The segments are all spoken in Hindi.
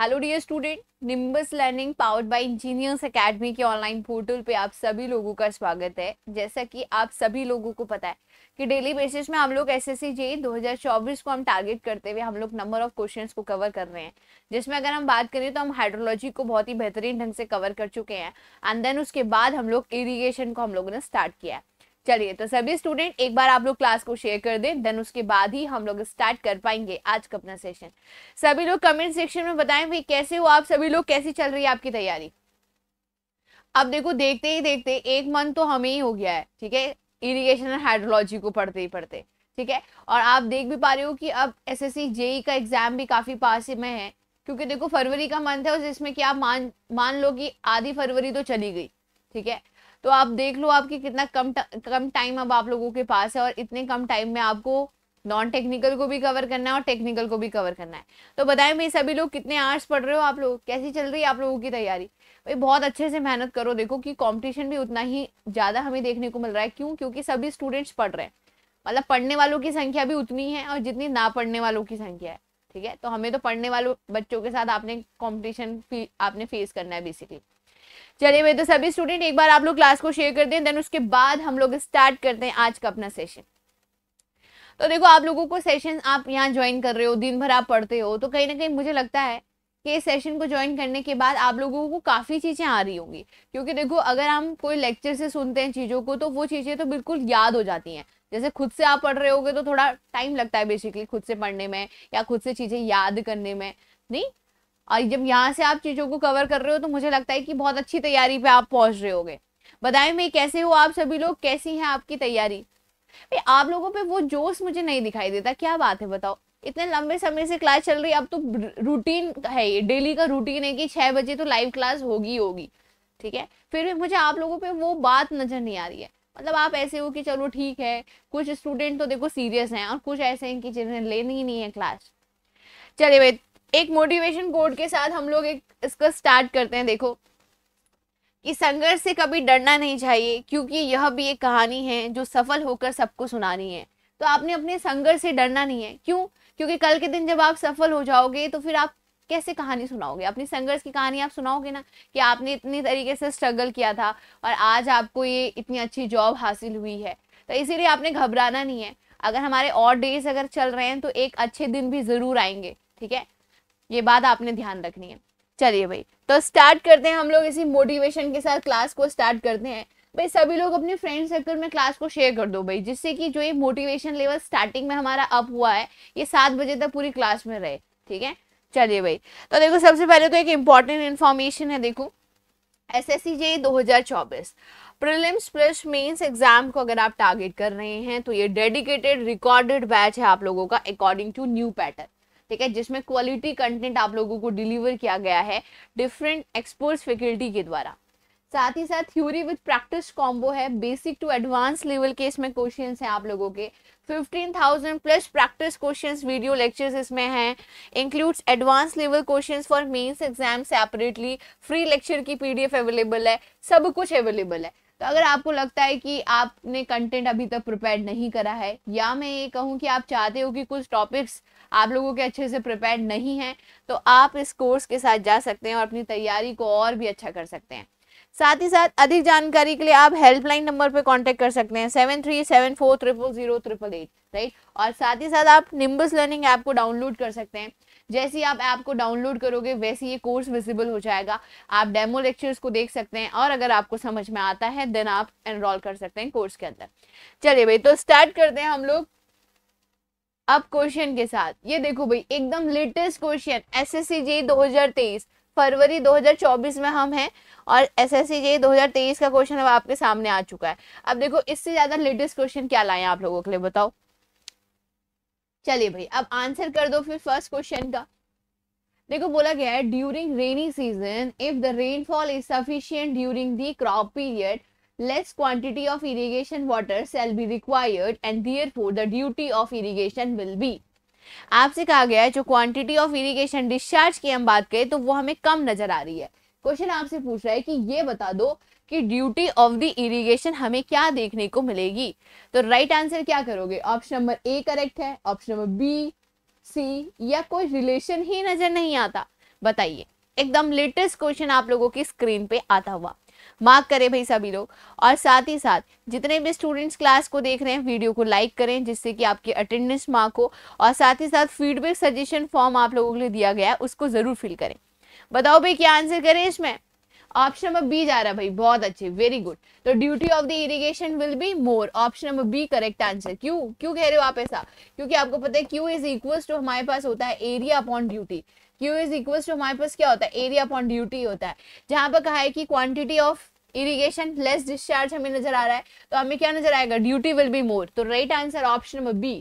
Hello dear student Nimbus learning powered by engineers academy के ऑनलाइन पोर्टल पे आप सभी लोगों का स्वागत है जैसा कि आप सभी लोगों को पता है कि डेली बेसिस में हम लोग एस एस सी जे दो को हम टारगेट करते हुए हम लोग नंबर ऑफ क्वेश्चंस को कवर कर रहे हैं जिसमें अगर हम बात करें तो हम हाइड्रोलॉजी को बहुत ही बेहतरीन ढंग से कवर कर चुके हैं एंड देन उसके बाद हम लोग इरीगेशन को हम लोगों ने स्टार्ट किया है चलिए तो सभी स्टूडेंट एक बार आप लोग क्लास को शेयर कर दें देन उसके बाद ही हम लोग स्टार्ट कर पाएंगे आज का अपना सेशन सभी लोग कमेंट सेक्शन में बताएं भाई कैसे हो आप सभी लोग कैसी चल रही है आपकी तैयारी अब देखो देखते ही देखते एक मंथ तो हमें ही हो गया है ठीक है इरीगेशन और हाइड्रोलॉजी को पढ़ते ही पढ़ते ठीक है और आप देख भी पा रहे हो कि अब एस एस e का एग्जाम भी काफी पास में है क्योंकि देखो फरवरी का मंथ है और जिसमें कि आप मान मान लो कि आधी फरवरी तो चली गई ठीक है तो आप देख लो आपकी कितना कम ता, कम टाइम अब आप लोगों के पास है और इतने कम टाइम में आपको नॉन टेक्निकल को भी कवर करना है और टेक्निकल को भी कवर करना है तो बताएं भाई सभी लोग कितने आर्ट्स पढ़ रहे हो आप लोग कैसी चल रही है आप लोगों की तैयारी भाई बहुत अच्छे से मेहनत करो देखो कि कंपटीशन भी उतना ही ज़्यादा हमें देखने को मिल रहा है क्यों क्योंकि सभी स्टूडेंट्स पढ़ रहे हैं मतलब पढ़ने वालों की संख्या भी उतनी है और जितनी ना पढ़ने वालों की संख्या है ठीक है तो हमें तो पढ़ने वालों बच्चों के साथ आपने कॉम्पिटिशन आपने फेस करना है बेसिकली चलिए मेरे तो सभी स्टूडेंट एक बार आप लोग क्लास को शेयर कर दें देन उसके बाद हम लोग स्टार्ट करते हैं आज का अपना सेशन तो देखो आप लोगों को सेशन आप यहाँ ज्वाइन कर रहे हो दिन भर आप पढ़ते हो तो कहीं ना कहीं मुझे लगता है कि इस सेशन को ज्वाइन करने के बाद आप लोगों को काफ़ी चीज़ें आ रही होंगी क्योंकि देखो अगर हम कोई लेक्चर से सुनते हैं चीज़ों को तो वो चीज़ें तो बिल्कुल याद हो जाती हैं जैसे खुद से आप पढ़ रहे होगे तो थोड़ा टाइम लगता है बेसिकली खुद से पढ़ने में या खुद से चीज़ें याद करने में नहीं और जब यहाँ से आप चीज़ों को कवर कर रहे हो तो मुझे लगता है कि बहुत अच्छी तैयारी पे आप पहुँच रहे होगे बधाई मैं कैसे हो आप सभी लोग कैसी है आपकी तैयारी आप लोगों पे वो जोश मुझे नहीं दिखाई देता क्या बात है बताओ इतने लंबे समय से क्लास चल रही है अब तो रूटीन है ये डेली का रूटीन है कि छः बजे तो लाइव क्लास होगी होगी ठीक है फिर भी मुझे आप लोगों पे वो बात नज़र नहीं आ रही है मतलब आप ऐसे हो कि चलो ठीक है कुछ स्टूडेंट तो देखो सीरियस हैं और कुछ ऐसे हैं कि जिन्हें लेनी ही नहीं है क्लास चलिए भाई एक मोटिवेशन कोड के साथ हम लोग एक इसको स्टार्ट करते हैं देखो कि संघर्ष से कभी डरना नहीं चाहिए क्योंकि यह भी एक कहानी है जो सफल होकर सबको सुनानी है तो आपने अपने संघर्ष से डरना नहीं है क्यों क्योंकि कल के दिन जब आप सफल हो जाओगे तो फिर आप कैसे कहानी सुनाओगे अपनी संघर्ष की कहानी आप सुनाओगे ना कि आपने इतनी तरीके से स्ट्रगल किया था और आज आपको ये इतनी अच्छी जॉब हासिल हुई है तो इसीलिए आपने घबराना नहीं है अगर हमारे और डेज अगर चल रहे हैं तो एक अच्छे दिन भी ज़रूर आएंगे ठीक है ये बात आपने ध्यान रखनी है चलिए भाई तो स्टार्ट करते हैं हम लोग इसी मोटिवेशन के साथ क्लास को स्टार्ट करते हैं भाई सभी लोग अपने फ्रेंड सर्कल में क्लास को शेयर कर दो भाई जिससे कि जो ये मोटिवेशन लेवल स्टार्टिंग में हमारा अप हुआ है ये सात बजे तक पूरी क्लास में रहे ठीक है चलिए भाई तो देखो सबसे पहले तो एक इम्पॉर्टेंट इन्फॉर्मेशन है देखो एस एस सी जे दो हज़ार चौबीस प्रिलिम्स प्लस मेंस एग्जाम को अगर आप टारगेट कर रहे हैं तो ये डेडिकेटेड रिकॉर्डेड बैच है आप लोगों का अकॉर्डिंग टू न्यू पैटर्न ठीक है जिसमें क्वालिटी कंटेंट आप लोगों को डिलीवर किया गया है डिफरेंट एक्सपर्ट्स फैकल्टी के द्वारा साथ ही साथ थ्योरी विद प्रैक्टिस कॉम्बो है बेसिक टू एडवांस लेवल के इसमें क्वेश्चन हैं आप लोगों के 15,000 plus practice question video lectures इसमें हैं includes advance level question for mains exam separately free lecture की पी अवेलेबल है सब कुछ अवेलेबल है तो अगर आपको लगता है कि आपने कंटेंट अभी तक प्रिपेयर नहीं करा है या मैं ये कहूँ कि आप चाहते हो कि कुछ टॉपिक्स आप लोगों के अच्छे से प्रिपेयर नहीं है तो आप इस कोर्स के साथ जा सकते हैं और अपनी तैयारी को और भी अच्छा कर सकते हैं साथ ही साथ अधिक जानकारी के लिए आप हेल्पलाइन नंबर पर कांटेक्ट कर सकते हैं seven three seven four triple zero triple eight right और साथ ही साथ आप निम्बस लर्निंग ऐप को डाउनलोड कर सकते हैं जैसे ही आप ऐप को डाउनलोड करोगे वैसे ये कोर्स विजिबल हो जाएगा आप डेमो लेक्चर्स को देख सकते हैं और अगर आपको समझ में आता है देन आप एनरोल कर सकते हैं कोर्स के अंदर चलिए भाई तो स्टार्ट करते हैं हम लोग अब क्वेश्चन के साथ ये देखो भाई एकदम latest question S S C J E हजार तेईस फरवरी 2024 में हम हैं और एस एस सी जे दो का क्वेश्चन अब आपके सामने आ चुका है अब देखो इससे ज़्यादा लेटेस्ट क्वेश्चन क्या लाए आप लोगों के लिए बताओ चलिए भाई अब आंसर कर दो फिर फर्स्ट क्वेश्चन का देखो बोला गया है during rainy season if the rainfall is sufficient during the crop period less quantity of irrigation water shall be required and therefore the duty of irrigation will be आपसे कहा गया है जो क्वांटिटी ऑफ इरिगेशन डिस्चार्ज की हम बात करें तो वो हमें कम नजर आ रही है क्वेश्चन आपसे पूछ रहा है कि ये बता दो कि ड्यूटी ऑफ द इरिगेशन हमें क्या देखने को मिलेगी तो राइट right आंसर क्या करोगे ऑप्शन नंबर ए करेक्ट है ऑप्शन नंबर बी सी या कोई रिलेशन ही नजर नहीं आता बताइए एकदम लेटेस्ट क्वेश्चन आप लोगों की स्क्रीन पे आता हुआ मार्क करें भाई सभी लोग और साथ ही साथ जितने भी स्टूडेंट्स क्लास को देख रहे हैं वीडियो को लाइक करें जिससे कि आपकी अटेंडेंस मार्क हो और साथ ही साथ फीडबैक सजेशन फॉर्म आप लोगों के लिए दिया गया है उसको ज़रूर फिल करें बताओ भाई क्या आंसर करें इसमें ऑप्शन नंबर बी जा रहा है भाई बहुत अच्छे वेरी गुड तो duty of the irrigation will be more option number B correct answer क्यों क्यों कह रहे हो आप ऐसा क्योंकि आपको पता है क्यू इज इक्वल टू हमारे पास होता है area upon duty Q is equal to हमारे पास क्या होता है एरिया अपॉन ड्यूटी होता है जहां पर कहा है कि quantity of irrigation less discharge हमें नजर आ रहा है तो हमें क्या नजर आएगा ड्यूटी विल बी मोर तो right answer option number B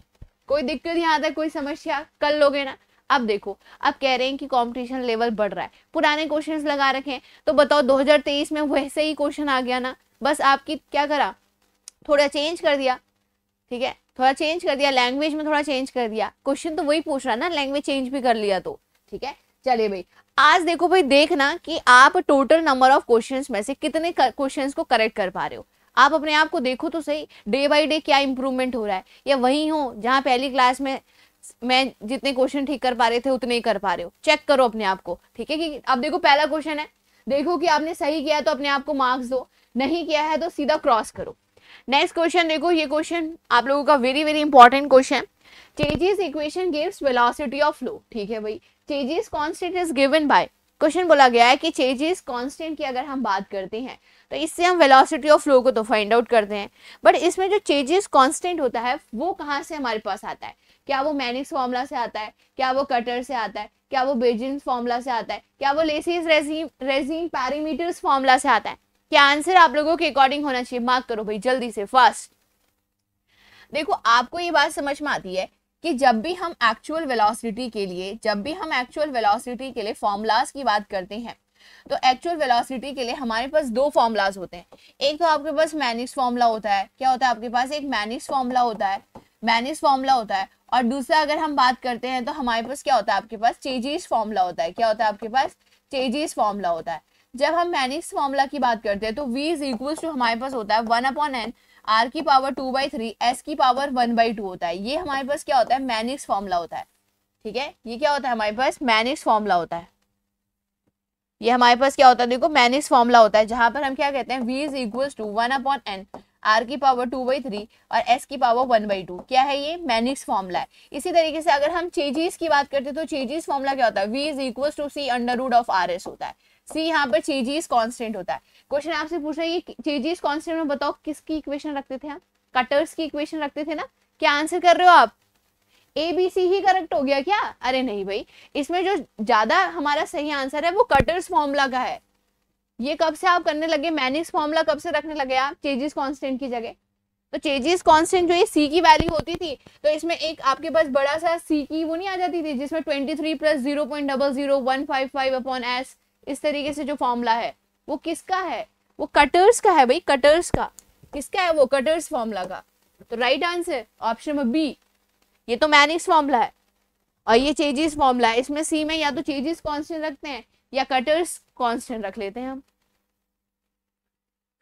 कोई दिक्कत यहाँ आता कोई समस्या कर लोगे ना अब देखो अब कह रहे हैं कि कंपटीशन लेवल बढ़ रहा है पुराने क्वेश्चंस लगा रखे हैं तो बताओ 2023 में वैसे ही क्वेश्चन आ गया ना बस आपकी क्या करा थोड़ा चेंज कर दिया ठीक है थोड़ा चेंज कर दिया लैंग्वेज में थोड़ा चेंज कर दिया क्वेश्चन तो वही पूछ रहा ना लैंग्वेज चेंज भी कर लिया तो ठीक है चलिए भाई आज देखो भाई देखना कि आप टोटल नंबर ऑफ क्वेश्चंस में से कितने क्वेश्चंस को करेक्ट कर पा रहे हो आप अपने आप को देखो तो सही डे बाय डे क्या इंप्रूवमेंट हो रहा है या वही हो जहाँ पहली क्लास में मैं जितने क्वेश्चन ठीक कर पा रहे थे उतने ही कर पा रहे हो चेक करो अपने आप को ठीक है कि अब देखो पहला क्वेश्चन है देखो कि आपने सही किया तो अपने आप को मार्क्स दो नहीं किया है तो सीधा क्रॉस करो नेक्स्ट क्वेश्चन देखो ये क्वेश्चन आप लोगों का वेरी वेरी इंपॉर्टेंट क्वेश्चन चेंजेस equation gives velocity of flow ठीक है भाई Chezy's constant is given by question बोला गया है कि चेजिस कॉन्स्टेंट की अगर हम बात करते हैं तो इससे हम वेलोसिटी ऑफ फ्लो को तो फाइंड आउट करते हैं बट इसमें जो चेजिस कॉन्स्टेंट होता है वो कहाँ से हमारे पास आता है क्या वो मैनिक्स फॉर्मूला से आता है क्या वो कटर से आता है क्या वो बेजिंस फॉर्मूला से आता है क्या वो लेसिस रेजिम रेजिम फॉर्मूला से आता है क्या आंसर आप लोगों के अकॉर्डिंग होना चाहिए मार्क करो भाई जल्दी से फास्ट देखो आपको ये बात समझ में आती है कि जब भी हम एक्चुअल वेलोसिटी के लिए जब भी हम एक्चुअल वेलोसिटी के लिए फॉर्मूलाज की बात करते हैं तो एक्चुअल वेलोसिटी के लिए हमारे पास दो फॉर्मूलाज होते हैं एक तो आपके पास मैनिक्स फॉर्मूला होता है क्या होता है आपके पास एक मैनिक्स फॉर्मूला होता है मैनिक्स फॉर्मूला होता है और दूसरा अगर हम बात करते हैं तो हमारे पास क्या होता है आपके पास चेजिस फॉर्मूला होता है क्या होता है आपके पास चेजिस फॉर्मूला होता है जब हम मैनिक्स फॉर्मूला की बात करते हैं तो वी इज इक्वल्स टू हमारे पास होता है वन अपॉन एन आर की power two by three S की पावर वन बाई टू होता है ये हमारे पास क्या होता है मैनिक्स फॉर्मूला होता है ठीक है ये क्या होता है हमारे पास मैनिक्स फॉर्मूला होता है ये हमारे पास क्या होता है देखो मैनिक्स फॉर्मूला होता है जहां पर हम क्या कहते हैं V is equal to one upon N R की पावर टू बाई थ्री और एस की पावर वन बाई टू क्या है ये मैनिक्स फॉर्मूला है इसी तरीके से अगर हम चेजीज की बात करते हैं तो चेजीज फॉर्मूला क्या होता है V is equal to C under root of R S होता है सी यहाँ पर चेजीज कॉन्स्टेंट होता है क्वेश्चन आपसे पूछ रहे हैं ये चेजिस कॉन्स्टेंट में बताओ किसकी इक्वेशन रखते थे हम कटर्स की इक्वेशन रखते थे ना क्या आंसर कर रहे हो आप A B C he correct हो गया क्या अरे नहीं भाई इसमें जो ज्यादा हमारा सही आंसर है वो कटर्स फॉर्मूला का है ये कब से आप करने लगे मैनिक्स फॉर्मूला कब से रखने लगे आप चेजिस कॉन्स्टेंट की जगह तो चेजिस कॉन्स्टेंट जो ये सी की वैल्यू होती थी तो इसमें एक आपके पास बड़ा सा सी की वो नहीं आ जाती थी जिसमें twenty three plus zero point double zero one five five upon S इस तरीके से जो फॉर्मूला है वो किसका है वो कटर्स का है भाई कटर्स का किसका है वो कटर्स फॉर्मूला का तो right answer option number B ये तो मैनिक्स फॉर्मूला है और ये चेजिस फॉर्मूला है इसमें सी में या तो चेजिस कॉन्स्टेंट रखते हैं या कटर्स कॉन्स्टेंट रख लेते हैं हम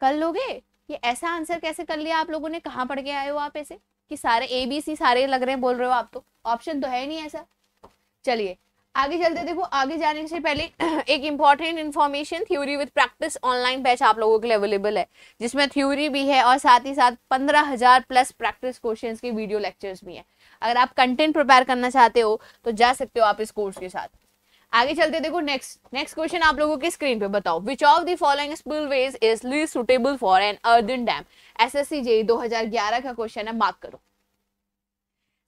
कर लोगे ये ऐसा आंसर कैसे कर लिया आप लोगों ने कहाँ पढ़ के आए हो आप ऐसे कि सारे ए बी सी सारे लग रहे हैं बोल रहे हो आप तो ऑप्शन तो है नहीं ऐसा चलिए आगे चलते देखो आगे जाने से पहले एक important information theory with practice online batch आप लोगों के लिए अवेलेबल है जिसमें थ्योरी भी है और साथ ही साथ पंद्रह हजार प्लस प्रैक्टिस क्वेश्चंस के वीडियो लेक्चर्स भी हैं अगर आप कंटेंट प्रिपेयर करना चाहते हो तो जा सकते हो आप इस कोर्स के साथ आगे चलते देखो नेक्स्ट नेक्स्ट क्वेश्चन आप लोगों की स्क्रीन पे बताओ which of the following spillways is least suitable for an earthen dam S S C J E question है मार्क करो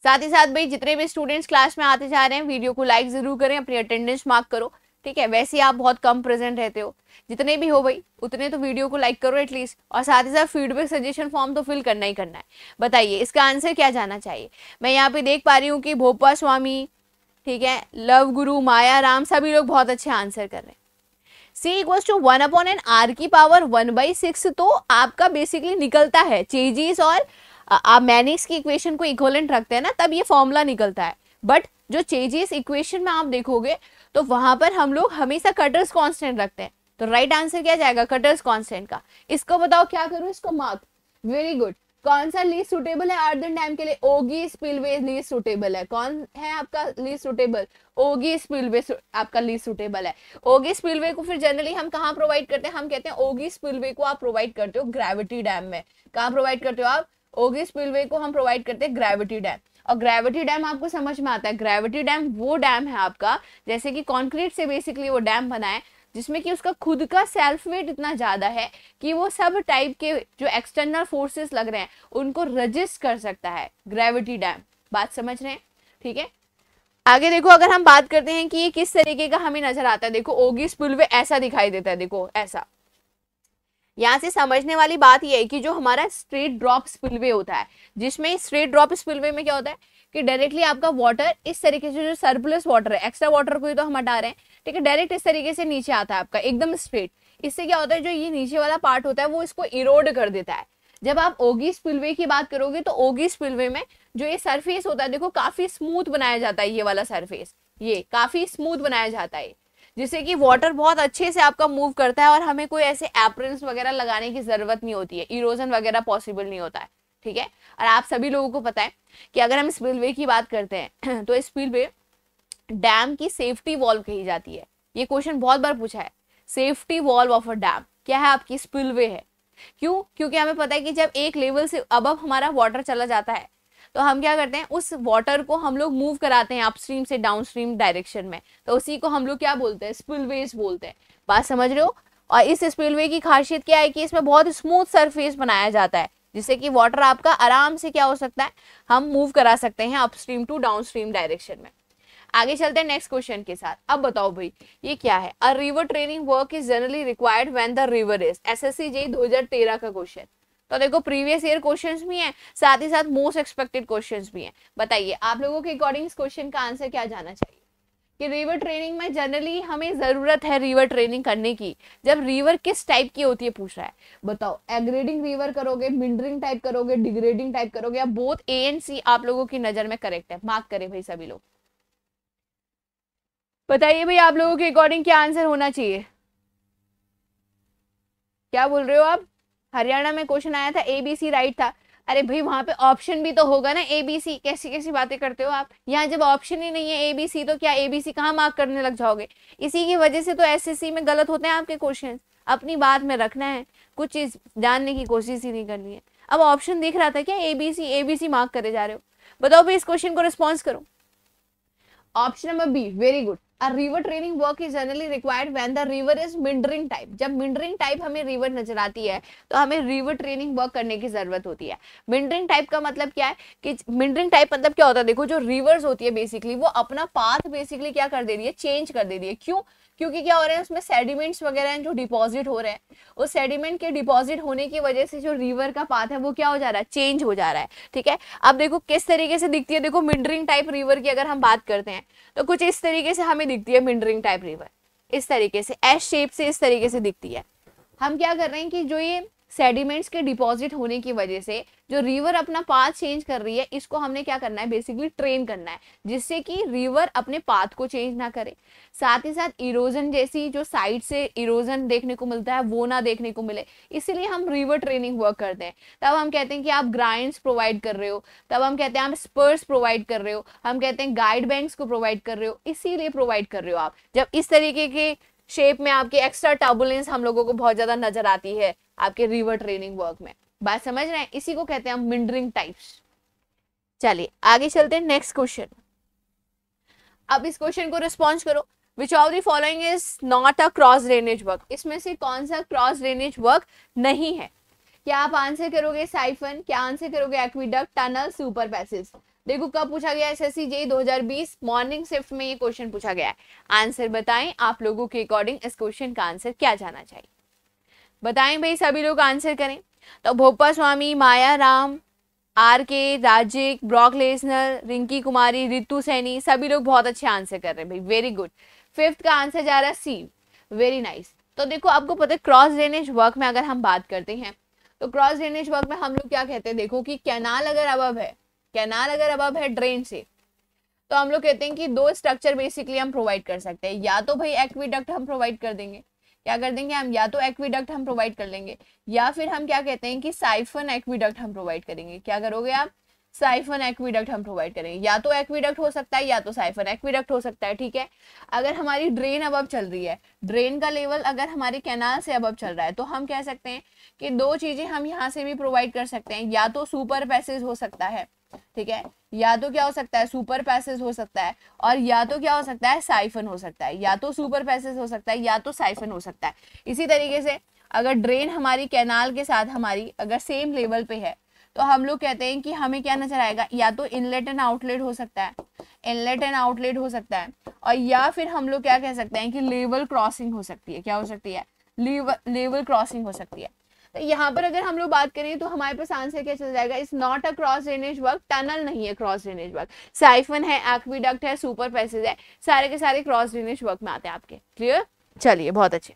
साथ ही साथ भाई जितने भी स्टूडेंट्स क्लास में आते जा रहे हैं वीडियो को लाइक जरूर करें अपनी अटेंडेंस मार्क करो ठीक है वैसे ही आप बहुत कम प्रेजेंट रहते हो जितने भी हो भाई उतने तो वीडियो को लाइक करो एटलीस्ट और साथ ही साथ फीडबैक सजेशन फॉर्म तो फिल करना ही करना है बताइए इसका आंसर क्या जाना चाहिए मैं यहाँ पे देख पा रही हूँ कि भोपा स्वामी ठीक है लव गुरु माया राम सभी लोग बहुत अच्छे आंसर कर रहे हैं C equals to one upon N R की पावर वन बाई तो आपका बेसिकली निकलता है चेजीज और आप मैनिक्स की इक्वेशन को इक्वलेंट रखते हैं ना तब ये फॉर्मूला निकलता है बट जो चेजियस इक्वेशन में आप देखोगे तो वहां पर हम लोग हमेशा कटर्स कॉन्स्टेंट रखते हैं तो राइट right आंसर क्या जाएगा कटर्स कॉन्स्टेंट का इसको बताओ क्या करूँ इसको मार्क वेरी गुड कौन सा लीस्ट सुटेबल है अर्धन डैम के लिए ओगी स्पिलवे लीस्ट सुटेबल है कौन है आपका लीस्ट सुटेबल ओगी स्पिलवे आपका लीस्ट सुटेबल है ओगी स्पिलवे को फिर जनरली हम कहाँ प्रोवाइड करते हैं हम कहते हैं ओगी स्पिलवे को आप प्रोवाइड करते हो ग्रेविटी डैम में कहाँ प्रोवाइड करते हो आप ओगी स्पिलवे को हम प्रोवाइड करते हैं ग्रेविटी डैम और ग्रेविटी डैम आपको समझ में आता है ग्रेविटी डैम वो डैम है आपका जैसे कि कॉन्क्रीट से बेसिकली वो डैम बना है जिसमें कि उसका खुद का सेल्फ वेट इतना ज़्यादा है कि वो सब टाइप के जो एक्सटर्नल फोर्सेस लग रहे हैं उनको रजिस्ट कर सकता है ग्रेविटी डैम बात समझ रहे हैं ठीक है आगे देखो अगर हम बात करते हैं कि ये किस तरीके का हमें नजर आता है देखो ओगी स्पुलवे ऐसा दिखाई देता है देखो ऐसा यहाँ से समझने वाली बात यह है कि जो हमारा स्ट्रेट ड्रॉप स्पिलवे होता है जिसमें स्ट्रेट ड्रॉप स्पिलवे में क्या होता है कि डायरेक्टली आपका वाटर इस तरीके से जो सरप्लस वाटर है एक्स्ट्रा वाटर को ही तो हम हटा रहे हैं ठीक है डायरेक्ट इस तरीके से नीचे आता है आपका एकदम स्ट्रेट इससे क्या होता है जो ये नीचे वाला पार्ट होता है वो इसको इरोड कर देता है जब आप ओगी स्पिलवे की बात करोगे तो ओगी स्पिलवे में जो ये सरफेस होता है देखो काफी स्मूथ बनाया जाता है ये वाला सरफेस ये काफी स्मूथ बनाया जाता है जिससे कि वाटर बहुत अच्छे से आपका मूव करता है और हमें कोई ऐसे एप्रेंस वगैरह लगाने की ज़रूरत नहीं होती है इरोजन वगैरह पॉसिबल नहीं होता है ठीक है और आप सभी लोगों को पता है कि अगर हम स्पिलवे की बात करते हैं तो स्पिलवे डैम की सेफ्टी वॉल्व कही जाती है ये क्वेश्चन बहुत बार पूछा है safety valve of a dam क्या है आपकी स्पिलवे है क्यों क्योंकि हमें पता है कि जब एक लेवल से अब हमारा वाटर चला जाता है तो हम क्या करते हैं उस वाटर को हम लोग मूव कराते हैं अपस्ट्रीम से डाउनस्ट्रीम डायरेक्शन में तो उसी को हम लोग क्या बोलते हैं स्पिलवेज बोलते हैं बात समझ रहे हो और इस स्पिलवे की खासियत क्या है कि इसमें बहुत स्मूथ सरफेस बनाया जाता है जिससे कि वाटर आपका आराम से क्या हो सकता है हम मूव करा सकते हैं अपस्ट्रीम टू डाउनस्ट्रीम डायरेक्शन में आगे चलते हैं नेक्स्ट क्वेश्चन के साथ अब बताओ भाई ये क्या है a river training work is generally required when the river is SSC JE 2013 का क्वेश्चन तो देखो प्रीवियस ईयर क्वेश्चन भी हैं साथ ही साथ मोस्ट एक्सपेक्टेड क्वेश्चन भी हैं बताइए आप लोगों के अकॉर्डिंग इस क्वेश्चन का आंसर क्या जाना चाहिए कि रिवर ट्रेनिंग में जनरली हमें ज़रूरत है रिवर ट्रेनिंग करने की जब रिवर किस टाइप की होती है पूछ रहा है बताओ एग्रेडिंग रिवर करोगे मिंडरिंग टाइप करोगे डिग्रेडिंग टाइप करोगे या बोथ ए एंड सी आप लोगों की नज़र में करेक्ट है मार्क करें भाई सभी लोग बताइए भाई आप लोगों के अकॉर्डिंग क्या आंसर होना चाहिए क्या बोल रहे हो आप हरियाणा में क्वेश्चन आया था ए बी सी राइट था अरे भाई वहाँ पे ऑप्शन भी तो होगा ना एबीसी कैसी कैसी बातें करते हो आप यहाँ जब ऑप्शन ही नहीं है एबीसी तो क्या ए बी सी कहाँ मार्क करने लग जाओगे इसी की वजह से तो एस में गलत होते हैं आपके क्वेश्चन अपनी बात में रखना है कुछ चीज़ जानने की कोशिश ही नहीं करनी है अब ऑप्शन दिख रहा था क्या एबीसी एबीसी मार्क करे जा रहे हो बताओ भाई इस क्वेश्चन को रिस्पॉन्स करो option number B very good a river training work is generally required when the river is meandering type जब मिंडरिंग टाइप हमें रिवर नजर आती है तो हमें रिवर ट्रेनिंग वर्क करने की जरूरत होती है मिंडरिंग टाइप का मतलब क्या है कि मिंडरिंग टाइप मतलब क्या होता है देखो जो रिवर्स होती है बेसिकली वो अपना पाथ बेसिकली क्या कर दे रही है चेंज कर दे रही है क्यों क्योंकि क्या हो रहा है उसमें सेडिमेंट्स वगैरह हैं जो डिपॉजिट हो रहे हैं उस सेडिमेंट के डिपॉजिट होने की वजह से जो रिवर का पाथ है वो क्या हो जा रहा है चेंज हो जा रहा है ठीक है अब देखो किस तरीके से दिखती है देखो मिंडरिंग टाइप रिवर की अगर हम बात करते हैं तो कुछ इस तरीके से हमें दिखती है मिंडरिंग टाइप रिवर इस तरीके से एस शेप से इस तरीके से दिखती है हम क्या कर रहे हैं कि जो ये सेडिमेंट्स के डिपॉजिट होने की वजह से जो रिवर अपना पाथ चेंज कर रही है इसको हमने क्या करना है बेसिकली ट्रेन करना है जिससे कि रिवर अपने पाथ को चेंज ना करे साथ ही साथ इरोजन जैसी जो साइड से इरोजन देखने को मिलता है वो ना देखने को मिले इसीलिए हम रिवर ट्रेनिंग वर्क करते हैं तब हम कहते हैं कि आप ग्राइंड प्रोवाइड कर रहे हो तब हम कहते हैं आप स्पर्स प्रोवाइड कर रहे हो हम कहते हैं गाइड बैंक्स को प्रोवाइड कर रहे हो इसीलिए प्रोवाइड कर रहे हो आप जब इस तरीके के शेप में आपके एक्स्ट्रा टर्बुलेंस हम लोगों को बहुत ज़्यादा नजर आती है आपके रिवर ट्रेनिंग वर्क में बात समझ रहे हैं इसी को कहते हैं हम मिंडरिंग टाइप्स चलिए आगे चलते हैं नेक्स्ट क्वेश्चन अब इस क्वेश्चन को रिस्पॉन्स करो which of the following is not a cross drainage work इसमें से कौन सा क्रॉस ड्रेनेज वर्क नहीं है क्या आप आंसर करोगे साइफन क्या आंसर करोगे एक्विडक्ट टनल सुपर पैसेज देखो कब पूछा गया S S C J E हजार बीस मॉर्निंग शिफ्ट में ये क्वेश्चन पूछा गया है आंसर बताएं आप लोगों के अकॉर्डिंग इस क्वेश्चन का आंसर क्या जाना चाहिए बताएं भाई सभी लोग आंसर करें तो भोपा स्वामी माया Ram R K Rajik Brock Lesnar Rinki Kumari Ritu Saini सभी लोग बहुत अच्छे आंसर कर रहे हैं भाई वेरी गुड फिफ्थ का आंसर जा रहा है सी वेरी नाइस तो देखो आपको पता है क्रॉस ड्रेनेज वर्क में अगर हम बात करते हैं तो क्रॉस ड्रेनेज वर्क में हम लोग क्या कहते हैं देखो कि कैनाल अगर अब है कैनाल अगर अब है ड्रेन से तो हम लोग कहते हैं कि दो स्ट्रक्चर बेसिकली हम प्रोवाइड कर सकते हैं या तो भाई एक्विडक्ट हम प्रोवाइड कर देंगे क्या कर देंगे हम या तो एक्विडक्ट हम प्रोवाइड कर लेंगे या फिर हम क्या कहते हैं कि साइफन एक्विडक्ट हम प्रोवाइड करेंगे क्या करोगे आप साइफन एक्विडक्ट हम प्रोवाइड करेंगे या तो एक्विडक्ट हो सकता है या तो साइफन एक्विडक्ट हो सकता है ठीक है अगर हमारी ड्रेन अब चल रही है ड्रेन का लेवल अगर हमारे कैनाल से अब चल रहा है तो हम कह सकते हैं कि दो चीज़ें हम यहाँ से भी प्रोवाइड कर सकते हैं या तो सुपर पैसेज हो सकता है ठीक है या तो क्या हो सकता है सुपर पैसेज हो सकता है और या तो क्या हो सकता है साइफन हो सकता है या तो सुपर पैसेज हो सकता है या तो साइफन हो सकता है इसी तरीके से अगर ड्रेन हमारी कैनाल के साथ हमारी अगर सेम लेवल पे है तो हम लोग कहते हैं कि हमें क्या नजर आएगा या तो इनलेट एंड आउटलेट हो सकता है इनलेट एंड आउटलेट हो सकता है और या फिर हम लोग क्या कह सकते हैं कि लेवल क्रॉसिंग हो सकती है क्या हो सकती है लेवल क्रॉसिंग हो सकती है तो यहाँ पर अगर हम लोग बात करें तो हमारे पास आंसर क्या चल जाएगा is not a cross drainage work tunnel नहीं है क्रॉस ड्रेनेज वर्क साइफन है एक्विडक्ट है सुपर पैसेज है सारे के सारे क्रॉस ड्रेनेज वर्क में आते हैं आपके क्लियर चलिए बहुत अच्छे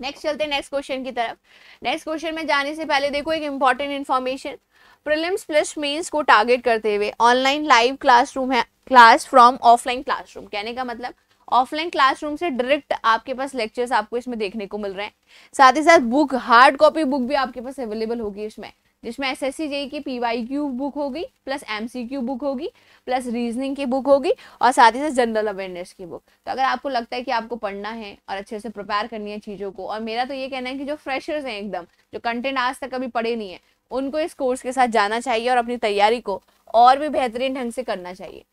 नेक्स्ट चलते हैं नेक्स्ट क्वेश्चन की तरफ नेक्स्ट क्वेश्चन में जाने से पहले देखो एक important information prelims plus mains को टारगेट करते हुए ऑनलाइन लाइव क्लासरूम है क्लास फ्रॉम ऑफलाइन क्लासरूम कहने का मतलब ऑफलाइन क्लासरूम से डायरेक्ट आपके पास लेक्चर्स आपको इसमें देखने को मिल रहे हैं साथ ही साथ बुक हार्ड कॉपी बुक भी आपके पास अवेलेबल होगी इसमें जिसमें एस एस सी की पी वाई क्यू बुक होगी plus M C Q book होगी प्लस रीजनिंग की बुक होगी और साथ ही साथ जनरल अवेयरनेस की बुक तो अगर आपको लगता है कि आपको पढ़ना है और अच्छे से प्रिपेयर करनी है चीज़ों को और मेरा तो ये कहना है कि जो फ्रेशर्स हैं एकदम जो कंटेंट आज तक कभी पढ़े नहीं है उनको इस कोर्स के साथ जाना चाहिए और अपनी तैयारी को और भी बेहतरीन ढंग से करना चाहिए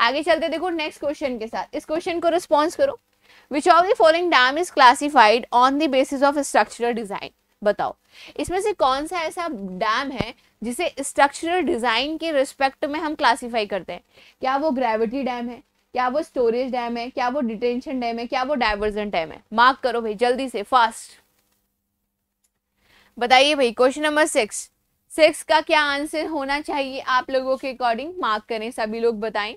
आगे चलते देखो नेक्स्ट क्वेश्चन के साथ इस क्वेश्चन को रिस्पॉन्स करो which of the following dam is classified on the basis of structural design बताओ इसमें से कौन सा ऐसा डैम है जिसे स्ट्रक्चरल डिजाइन के रिस्पेक्ट में हम क्लासीफाई करते हैं क्या वो ग्रेविटी डैम है क्या वो स्टोरेज डैम है क्या वो डिटेंशन डैम है क्या वो डाइवर्जन डैम है मार्क करो भाई जल्दी से फास्ट बताइए भाई क्वेश्चन नंबर सिक्स सिक्स का क्या आंसर होना चाहिए आप लोगों के अकॉर्डिंग मार्क करें सभी लोग बताएं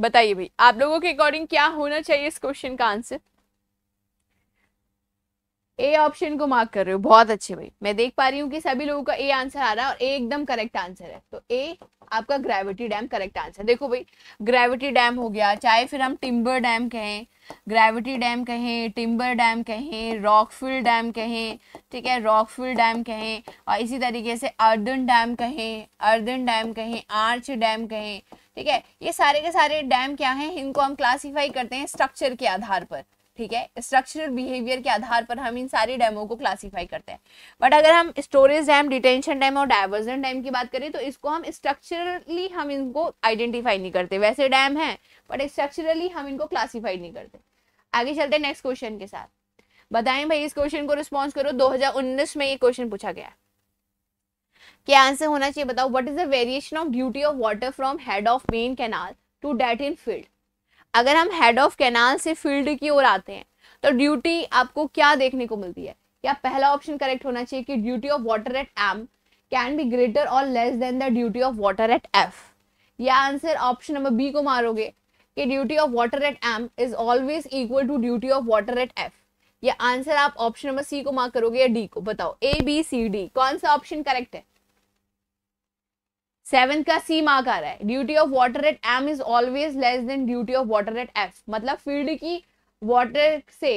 बताइए भाई आप लोगों के अकॉर्डिंग क्या होना चाहिए इस क्वेश्चन का आंसर ए ऑप्शन को मार्क कर रहे हो बहुत अच्छे भाई मैं देख पा रही हूँ कि सभी लोगों का ए आंसर आ रहा है और ए एकदम करेक्ट आंसर है तो ए आपका ग्रेविटी डैम करेक्ट आंसर देखो भाई ग्रेविटी डैम हो गया चाहे फिर हम टिम्बर डैम कहें ग्रेविटी डैम कहें टिम्बर डैम कहें रॉकफिल डैम कहें ठीक है रॉकफिल डैम कहें और इसी तरीके से अर्दन डैम कहें अर्दन डैम कहें आर्च डैम कहें ठीक है ये सारे के सारे डैम क्या हैं इनको हम क्लासीफाई करते हैं स्ट्रक्चर के आधार पर ठीक है स्ट्रक्चरल बिहेवियर के आधार पर हम इन सारे डैमों को क्लासीफाई करते हैं बट अगर हम स्टोरेज डैम डिटेंशन डैम और डाइवर्जन डैम की बात करें तो इसको हम स्ट्रक्चरली हम इनको आइडेंटिफाई नहीं करते वैसे डैम है बट स्ट्रक्चरली हम इनको क्लासीफाई नहीं करते आगे चलते हैं नेक्स्ट क्वेश्चन के साथ बताएं भाई इस क्वेश्चन को रिस्पॉन्स करो 2019 में ये क्वेश्चन पूछा गया है क्या आंसर होना चाहिए बताओ what is the variation of duty of water from head of main canal to date in field अगर हम हेड ऑफ कैनाल से फील्ड की ओर आते हैं तो ड्यूटी आपको क्या देखने को मिलती है क्या पहला ऑप्शन करेक्ट होना चाहिए कि duty of water at M can be greater और less than the duty of water at F या आंसर ऑप्शन नंबर बी को मारोगे कि duty of water at M is always equal to duty of water at F यह आंसर आप ऑप्शन नंबर सी को मार्क करोगे या डी को बताओ ए बी सी डी कौन सा ऑप्शन करेक्ट है सेवन का सी मार्क आ रहा है duty of water at M is always less than duty of water at F मतलब फील्ड की वाटर से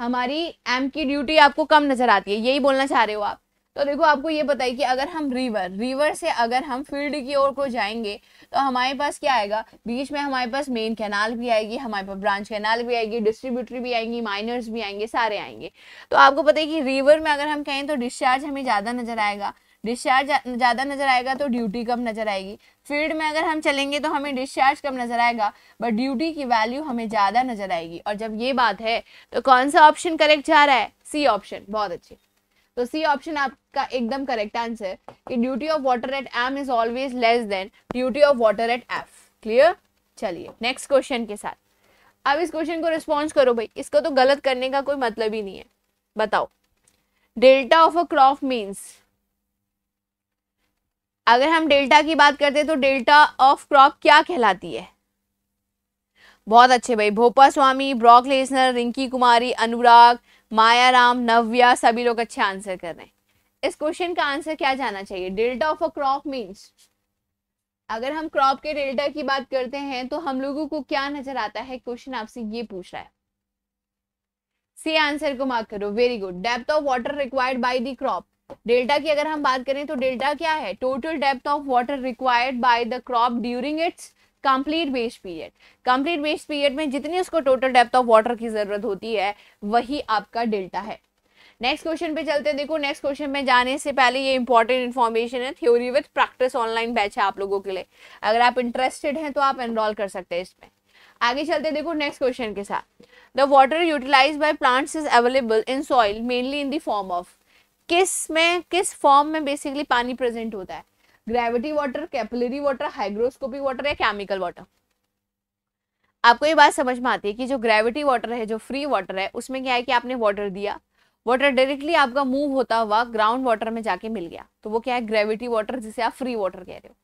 हमारी एम की ड्यूटी आपको कम नजर आती है यही बोलना चाह रहे हो आप तो देखो आपको ये पता है कि अगर हम रिवर रिवर से अगर हम फील्ड की ओर को जाएंगे तो हमारे पास क्या आएगा बीच में हमारे पास मेन कैनाल भी आएगी हमारे पास ब्रांच कैनाल भी आएगी डिस्ट्रीब्यूटरी भी आएंगी माइनर्स भी आएंगे सारे आएंगे तो आपको पता है कि रिवर में अगर हम कहें तो डिस्चार्ज हमें ज़्यादा नजर आएगा डिस्चार्ज ज़्यादा नज़र आएगा तो ड्यूटी कम नज़र आएगी फील्ड में अगर हम चलेंगे तो हमें डिस्चार्ज कम नज़र आएगा बट ड्यूटी की वैल्यू हमें ज़्यादा नज़र आएगी और जब ये बात है तो कौन सा ऑप्शन करेक्ट जा रहा है सी ऑप्शन बहुत अच्छे तो सी ऑप्शन आपका एकदम करेक्ट आंसर है कि duty of water at M is always less than duty of water at F clear चलिए नेक्स्ट क्वेश्चन के साथ अब इस क्वेश्चन को रिस्पॉन्स करो भाई इसको तो गलत करने का कोई मतलब ही नहीं है बताओ delta of a crop means अगर हम डेल्टा की बात करते हैं तो डेल्टा ऑफ क्रॉप क्या कहलाती है बहुत अच्छे भाई भोपा स्वामी ब्रॉक लेसनर रिंकी कुमारी अनुराग माया राम नव्या सभी लोग अच्छे आंसर कर रहे हैं इस क्वेश्चन का आंसर क्या जाना चाहिए delta of a crop means अगर हम क्रॉप के डेल्टा की बात करते हैं तो हम लोगों को क्या नजर आता है क्वेश्चन आपसे ये पूछ रहा है सी आंसर को मार्क करो very good depth of water required by the crop delta की अगर हम बात करें तो डेल्टा क्या है total depth of water required by the crop during its complete waste period complete waste period में जितनी उसको टोटल डेप्थ ऑफ वाटर की जरूरत होती है वही आपका डेल्टा है नेक्स्ट क्वेश्चन पे चलते हैं देखो नेक्स्ट क्वेश्चन में जाने से पहले ये इंपॉर्टेंट इन्फॉर्मेशन है theory with practice online batch है आप लोगों के लिए अगर आप इंटरेस्टेड हैं तो आप एनरोल कर सकते हैं इसमें आगे चलते देखो नेक्स्ट क्वेश्चन के साथ the water utilize by plants is available in soil mainly in the form of किस में किस फॉर्म में बेसिकली पानी प्रेजेंट होता है gravity water capillary water hygroscopic water या केमिकल वाटर आपको ये बात समझ में आती है कि जो ग्रेविटी वाटर है जो फ्री वाटर है उसमें क्या है कि आपने वाटर दिया वाटर डायरेक्टली आपका मूव होता हुआ ग्राउंड वाटर में जाके मिल गया तो वो क्या है ग्रेविटी वाटर जिसे आप फ्री वाटर कह रहे हो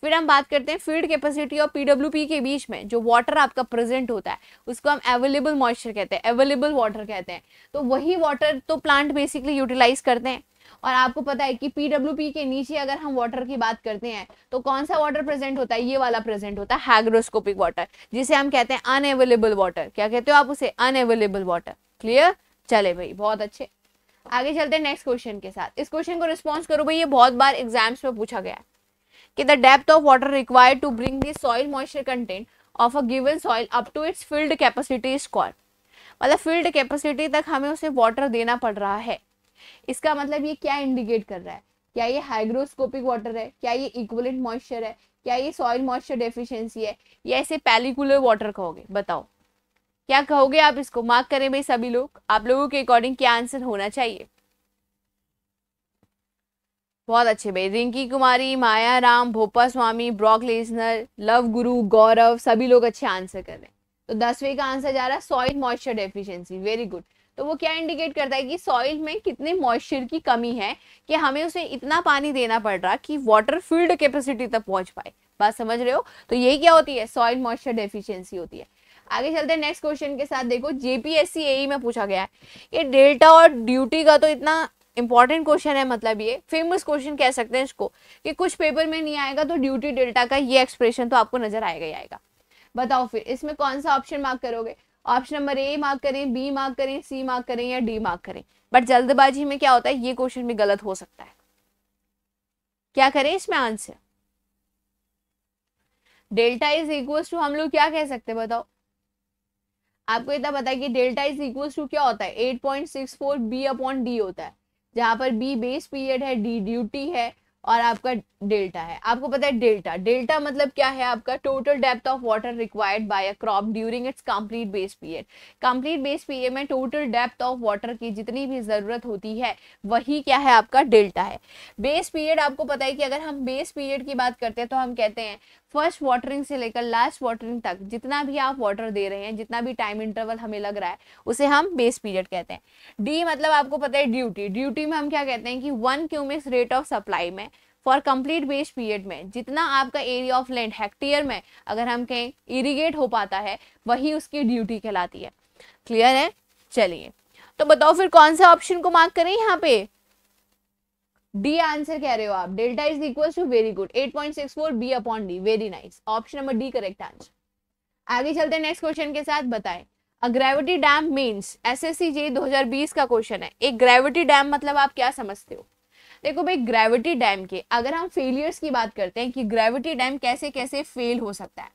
फिर हम बात करते हैं फील्ड कैपेसिटी और पीडब्ल्यू के बीच में जो वाटर आपका प्रेजेंट होता है उसको हम अवेलेबल मॉइस्चर कहते हैं अवेलेबल वाटर कहते हैं तो वही वाटर तो प्लांट बेसिकली यूटिलाइज करते हैं और आपको पता है कि पीडब्ल्यू के नीचे अगर हम वाटर की बात करते हैं तो कौन सा वाटर प्रेजेंट होता है ये वाला प्रेजेंट होता है हाइग्रोस्कोपिक वाटर जिसे हम कहते हैं अनएवेलेबल वाटर क्या कहते हो आप उसे अनएवेलेबल वाटर क्लियर चले भाई बहुत अच्छे आगे चलते हैं नेक्स्ट क्वेश्चन के साथ इस क्वेश्चन को रिस्पॉन्स करो भाई ये बहुत बार एग्जाम्स में पूछा गया है कि the depth of water required to bring the soil moisture content of a given soil up to its field capacity is called मतलब फील्ड कैपेसिटी तक हमें उसे वाटर देना पड़ रहा है इसका मतलब ये क्या इंडिकेट कर रहा है क्या ये हाइग्रोस्कोपिक वाटर है क्या ये इक्वलेंट मॉइस्चर है क्या ये सॉइल मॉइस्चर डेफिशिएंसी है या इसे पैलिकुलर वाटर कहोगे बताओ क्या कहोगे आप इसको मार्क करें भाई सभी लोग आप लोगों के अकॉर्डिंग क्या आंसर होना चाहिए बहुत अच्छे भाई Rinki Kumari Maya Ram Bhopa Swami Brock Lesnar love Guru Gaurav सभी लोग अच्छे आंसर कर रहे हैं तो दसवें का आंसर जा रहा है soil moisture deficiency very good तो वो क्या इंडिकेट करता है कि सॉइल में कितने मॉइस्चर की कमी है कि हमें उसे इतना पानी देना पड़ रहा कि वाटर फील्ड कैपेसिटी तक पहुंच पाए बात समझ रहे हो तो यही क्या होती है सॉइल मॉइस्चर डेफिशियंसी होती है आगे चलते हैं नेक्स्ट क्वेश्चन के साथ देखो जेपीएससी ए e में पूछा गया है कि डेल्टा और ड्यूटी का तो इतना इंपॉर्टेंट क्वेश्चन है मतलब ये फेमस क्वेश्चन कह सकते हैं इसको कि कुछ पेपर में नहीं आएगा तो ड्यूटी डेल्टा का ये एक्सप्रेशन तो आपको नजर आएगा ही आएगा बताओ फिर इसमें कौन सा ऑप्शन मार्क करोगे ऑप्शन नंबर ए मार्क करें बी मार्क करें सी मार्क करें या डी मार्क करें बट जल्दबाजी में क्या होता है ये क्वेश्चन भी गलत हो सकता है क्या करें इसमें answer delta is equal to हम लोग क्या कह सकते हैं बताओ आपको इतना पता है कि डेल्टा इज इक्वल टू क्या होता है eight point six four B upon D होता है जहां पर बी बेस पीरियड है डी ड्यूटी है और आपका डेल्टा है आपको पता है डेल्टा डेल्टा मतलब क्या है आपका total depth of water required by a crop during its complete base period complete base period में टोटल डेप्थ ऑफ वाटर की जितनी भी ज़रूरत होती है वही क्या है आपका डेल्टा है बेस पीरियड आपको पता है कि अगर हम बेस पीरियड की बात करते हैं तो हम कहते हैं फर्स्ट वाटरिंग से लेकर लास्ट वाटरिंग तक जितना भी आप वाटर दे रहे हैं जितना भी टाइम इंटरवल हमें लग रहा है उसे हम बेस पीरियड कहते हैं डी मतलब आपको पता है ड्यूटी ड्यूटी में हम क्या कहते हैं कि one cumecs rate of supply में फॉर कंप्लीट बेस पीरियड में जितना आपका एरिया ऑफ लैंड हेक्टेयर में अगर हम कहें इरीगेट हो पाता है वही उसकी ड्यूटी कहलाती है क्लियर है चलिए तो बताओ फिर कौन सा ऑप्शन को मार्क करें यहाँ पे डी आंसर कह रहे हो आप delta is equal to very good 8.64 B upon D very nice option number D correct answer आगे चलते हैं नेक्स्ट क्वेश्चन के साथ बताएं a gravity dam means S S C J दो का क्वेश्चन है एक ग्रेविटी डैम मतलब आप क्या समझते हो देखो भाई ग्रेविटी डैम के अगर हम फेलियर्स की बात करते हैं कि ग्रेविटी डैम कैसे कैसे फेल हो सकता है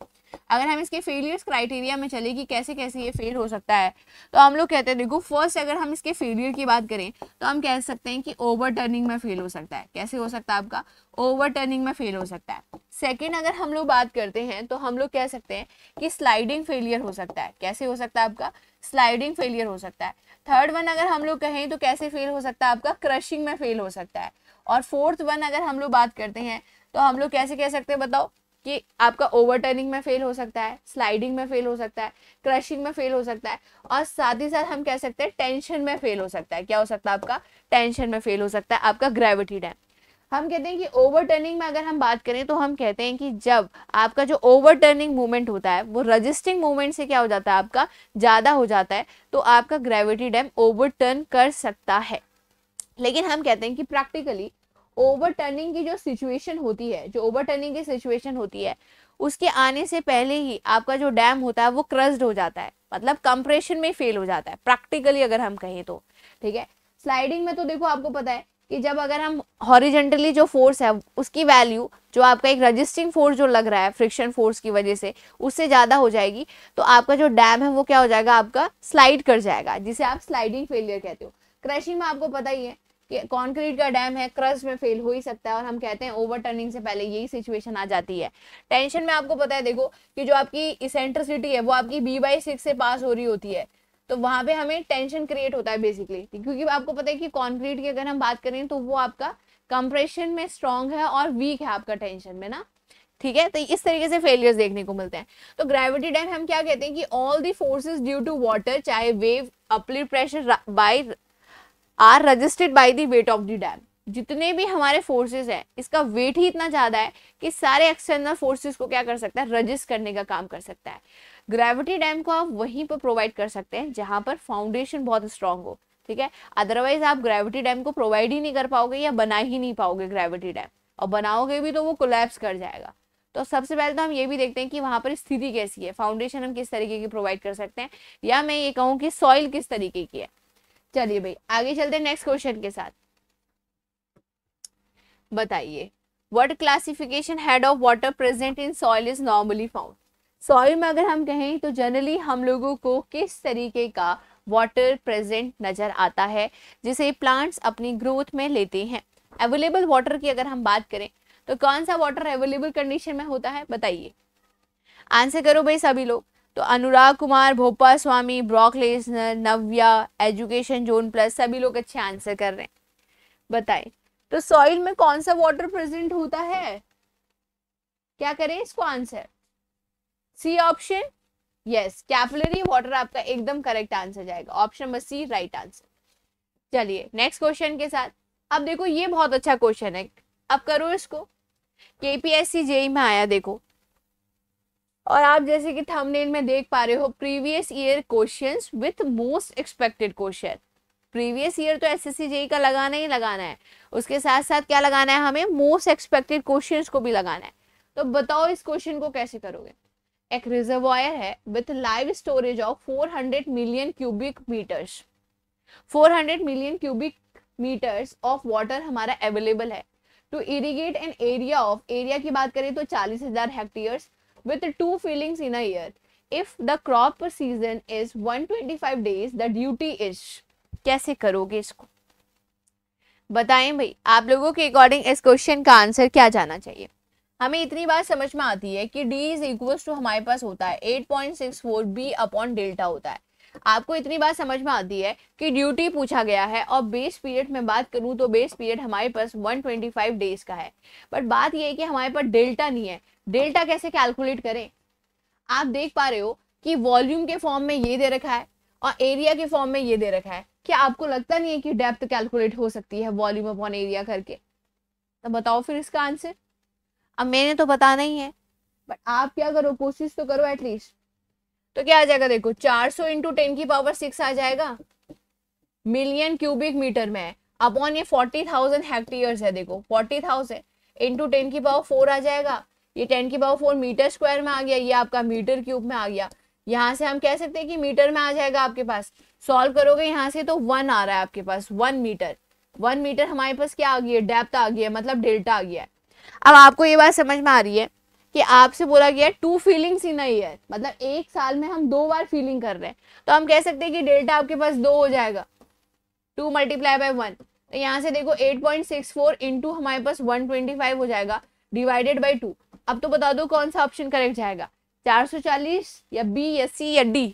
अगर हम इसके फेलियर्स क्राइटेरिया में चले कि कैसे कैसे ये फेल हो सकता है तो हम लोग कहते हैं देखो फर्स्ट अगर हम इसके फेलियर की बात करें तो हम कह सकते हैं कि ओवर टर्निंग में फेल हो सकता है कैसे हो सकता है आपका ओवर टर्निंग में फेल हो सकता है सेकेंड अगर हम लोग बात करते हैं तो हम लोग कह सकते हैं कि स्लाइडिंग फेलियर हो सकता है कैसे हो सकता है आपका स्लाइडिंग फेलियर हो सकता है थर्ड वन अगर हम लोग कहें तो कैसे फेल हो सकता है आपका क्रशिंग में फेल हो सकता है और फोर्थ वन अगर हम लोग बात करते हैं तो हम लोग कैसे कह सकते हैं बताओ कि आपका ओवरटर्निंग में फेल हो सकता है स्लाइडिंग में फेल हो सकता है क्रशिंग में फेल हो सकता है और साथ ही साथ हम कह सकते हैं टेंशन में फेल हो सकता है क्या हो सकता है आपका टेंशन में फेल हो सकता है आपका ग्रेविटी डैम हम कहते हैं कि ओवरटर्निंग में अगर हम बात करें तो हम कहते हैं कि जब आपका जो ओवरटर्निंग मूवमेंट होता है वो रजिस्टिंग मूवमेंट से क्या हो जाता है आपका ज़्यादा हो जाता है तो आपका ग्रेविटी डैम ओवरटर्न कर सकता है लेकिन हम कहते हैं कि प्रैक्टिकली ओवरटर्निंग की जो सिचुएशन होती है जो ओवरटर्निंग की सिचुएशन होती है उसके आने से पहले ही आपका जो डैम होता है वो क्रस्ड हो जाता है मतलब कंप्रेशन में फेल हो जाता है प्रैक्टिकली अगर हम कहें तो ठीक है स्लाइडिंग में तो देखो आपको पता है कि जब अगर हम हॉरिजेंटली जो फोर्स है उसकी वैल्यू जो आपका एक रजिस्टिंग फोर्स जो लग रहा है फ्रिक्शन फोर्स की वजह से उससे ज़्यादा हो जाएगी तो आपका जो डैम है वो क्या हो जाएगा आपका स्लाइड कर जाएगा जिसे आप स्लाइडिंग फेलियर कहते हो क्रैशिंग में आपको पता ही है कॉन्क्रीट का डैम है क्रश में फेल हो ही सकता है और हम कहते हैं ओवर टर्निंग से पहले यही सिचुएशन आ जाती है टेंशन में आपको पता है देखो कि जो आपकी सेंट्रसिटी है वो आपकी बी बाई सिक्स से पास हो रही होती है तो वहां पे हमें टेंशन क्रिएट होता है बेसिकली क्योंकि आपको पता है कि कॉन्क्रीट की अगर हम बात करें तो वो आपका कंप्रेशन में स्ट्रांग है और वीक है आपका टेंशन में ना ठीक है तो इस तरीके से फेलियर्स देखने को मिलते हैं तो ग्रेविटी डैम हम क्या कहते हैं कि all the forces due to water चाहे wave uplift pressure by are registered by the weight of the dam जितने भी हमारे फोर्सेस हैं इसका वेट ही इतना ज्यादा है कि सारे एक्सटर्नल फोर्सेस को क्या कर सकता है रजिस्ट करने का काम कर सकता है ग्रेविटी डैम को आप वहीं पर प्रोवाइड कर सकते हैं जहां पर फाउंडेशन बहुत स्ट्रांग हो ठीक है अदरवाइज आप ग्रेविटी डैम को प्रोवाइड ही नहीं कर पाओगे या बना ही नहीं पाओगे ग्रेविटी डैम और बनाओगे भी तो वो कोलेप्स कर जाएगा तो सबसे पहले तो हम ये भी देखते हैं कि वहाँ पर स्थिति कैसी है फाउंडेशन हम किस तरीके की प्रोवाइड कर सकते हैं या मैं ये कहूँ कि सॉइल किस तरीके की है चलिए भाई आगे चलते हैं नेक्स्ट क्वेश्चन के साथ बताइए what classification head of water present in soil is normally found soil में अगर हम कहें तो जनरली हम लोगों को किस तरीके का वाटर प्रेजेंट नज़र आता है जिसे प्लांट्स अपनी ग्रोथ में लेते हैं अवेलेबल वाटर की अगर हम बात करें तो कौन सा वाटर अवेलेबल कंडीशन में होता है बताइए आंसर करो भाई सभी लोग तो Anurag Kumar Bhopa Swami Brock Lesnar Navya education zone plus सभी लोग अच्छे आंसर कर रहे हैं बताए तो सॉइल में कौन सा वाटर प्रेजेंट होता है क्या करें इसको answer C option yes capillary water आपका एकदम करेक्ट आंसर जाएगा option number C right answer चलिए नेक्स्ट क्वेश्चन के साथ अब देखो ये बहुत अच्छा क्वेश्चन है अब करो इसको केपीएससी जेई e में आया देखो और आप जैसे कि थंबनेल में देख पा रहे हो previous year questions with most expected question previous year तो एसएससी जेई का लगाना ही लगाना है उसके साथ साथ क्या लगाना है हमें मोस्ट एक्सपेक्टेड क्वेश्चंस को भी लगाना है तो बताओ इस क्वेश्चन को कैसे करोगे एक रिजर्वायर है with live storage of four million cubic meters 400 million cubic meters of water हमारा अवेलेबल है to irrigate an area of area की बात करें तो 40,000 hectares with two fillings in a year. If the crop season is 125 days, the duty is कैसे करोगे इसको बताएं भाई आप लोगों के अकॉर्डिंग इस क्वेश्चन का आंसर क्या जाना चाहिए हमें इतनी बात समझ में आती है कि डी इज इक्वल टू हमारे पास होता है eight point six four B upon delta होता है आपको इतनी बात समझ में आती है कि ड्यूटी पूछा गया है और बेस पीरियड में बात करूँ तो बेस पीरियड हमारे पास 125 डेज का है बट बात यह है कि हमारे पास डेल्टा नहीं है डेल्टा कैसे कैलकुलेट करें आप देख पा रहे हो कि वॉल्यूम के फॉर्म में ये दे रखा है और एरिया के फॉर्म में ये दे रखा है क्या आपको लगता नहीं है कि डेप्थ कैलकुलेट हो सकती है वॉल्यूम अपॉन एरिया करके तो बताओ फिर इसका आंसर अब मैंने तो बताना ही है बट आप क्या करो कोशिश तो करो एटलीस्ट तो क्या आ जाएगा देखो 400 सौ इंटू टेन की पावर सिक्स आ जाएगा मिलियन क्यूबिक मीटर में अपॉन ये 40,000 थाउजेंड है देखो 40,000 थाउजेंड इंटू की पावर फोर आ जाएगा ये टेन की पावर फोर मीटर स्क्वायर में आ गया ये आपका मीटर क्यूब में आ गया यहाँ से हम कह सकते हैं कि मीटर में आ जाएगा आपके पास सॉल्व करोगे यहाँ से तो वन आ रहा है आपके पास वन मीटर वन मीटर हमारे पास क्या आ गया डेप्थ आ गया मतलब डेल्टा आ गया अब आपको ये बात समझ में आ रही है कि आपसे बोला गया टू फीलिंग्स इन नहीं ईयर मतलब एक साल में हम दो बार फीलिंग कर रहे हैं तो हम कह सकते हैं कि डेल्टा आपके पास दो हो जाएगा टू मल्टीप्लाई बाय वन तो यहाँ से देखो eight point six four into हमारे पास वन ट्वेंटी फाइव हो जाएगा डिवाइडेड बाई टू अब तो बता दो कौन सा ऑप्शन करेक्ट जाएगा 440 या बी या सी या डी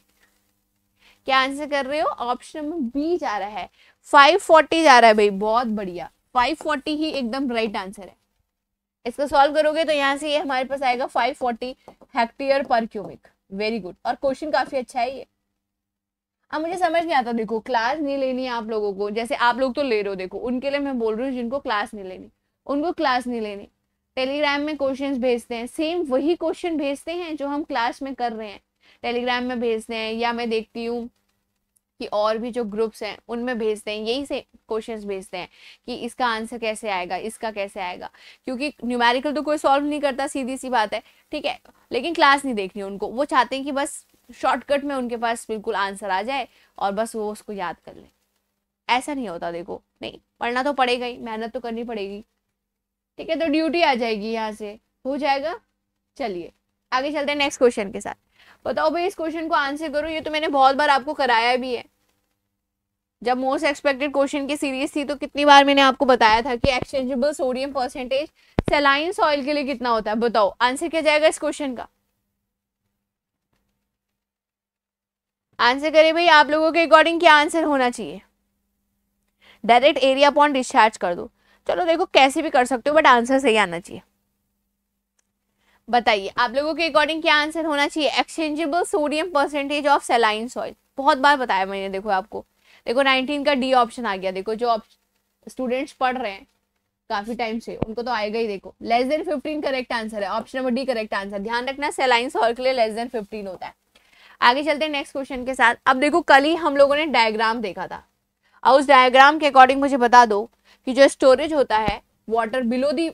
क्या आंसर कर रहे हो ऑप्शन नंबर बी जा रहा है 540 जा रहा है भाई बहुत बढ़िया 540 ही एकदम राइट आंसर है इसको सॉल्व करोगे तो यहाँ से ये हमारे पास आएगा 540 hectare per cubic very good और क्वेश्चन काफी अच्छा है ये अब मुझे समझ नहीं आता देखो क्लास नहीं लेनी आप लोगों को जैसे आप लोग तो ले रहे हो देखो उनके लिए मैं बोल रही हूँ जिनको क्लास नहीं लेनी उनको क्लास नहीं लेनी टेलीग्राम में क्वेश्चंस भेजते हैं सेम वही क्वेश्चन भेजते हैं जो हम क्लास में कर रहे हैं टेलीग्राम में भेजते हैं या मैं देखती हूँ कि और भी जो ग्रुप्स हैं उनमें भेजते हैं यही से क्वेश्चंस भेजते हैं कि इसका आंसर कैसे आएगा इसका कैसे आएगा क्योंकि न्यूमेरिकल तो कोई सॉल्व नहीं करता सीधी सी बात है ठीक है लेकिन क्लास नहीं देखनी उनको वो चाहते हैं कि बस शॉर्टकट में उनके पास बिल्कुल आंसर आ जाए और बस वो उसको याद कर लें ऐसा नहीं होता देखो नहीं पढ़ना तो पड़ेगा ही मेहनत तो करनी पड़ेगी ठीक है तो ड्यूटी आ जाएगी यहाँ से हो जाएगा चलिए आगे चलते हैं नेक्स्ट क्वेश्चन के साथ बताओ भाई इस क्वेश्चन को आंसर करो ये तो मैंने बहुत बार आपको कराया भी है जब मोस्ट एक्सपेक्टेड क्वेश्चन की सीरीज थी तो कितनी बार मैंने आपको बताया था कि exchangeable sodium percentage saline soil के लिए कितना होता है बताओ आंसर क्या जाएगा इस क्वेश्चन का आंसर करें भाई आप लोगों के अकॉर्डिंग क्या आंसर होना चाहिए डायरेक्ट एरिया पॉइंट डिस्चार्ज कर दो चलो देखो कैसे भी कर सकते हो बट आंसर सही आना चाहिए बताइए आप लोगों के अकॉर्डिंग क्या आंसर होना चाहिए exchangeable sodium percentage of saline soil बहुत बार बताया मैंने देखो आपको देखो 19 का डी ऑप्शन आ गया देखो जो स्टूडेंट्स पढ़ रहे हैं काफी टाइम से उनको तो आएगा ही देखो लेस देन 15 करेक्ट आंसर है option number D correct answer ध्यान रखना सेलाइन सॉइल के लिए लेस देन फिफ्टीन होता है आगे चलते हैं नेक्स्ट क्वेश्चन के साथ अब देखो कल ही हम लोगों ने डायग्राम देखा था और उस डायग्राम के अकॉर्डिंग मुझे बता दो कि जो स्टोरेज होता है water below the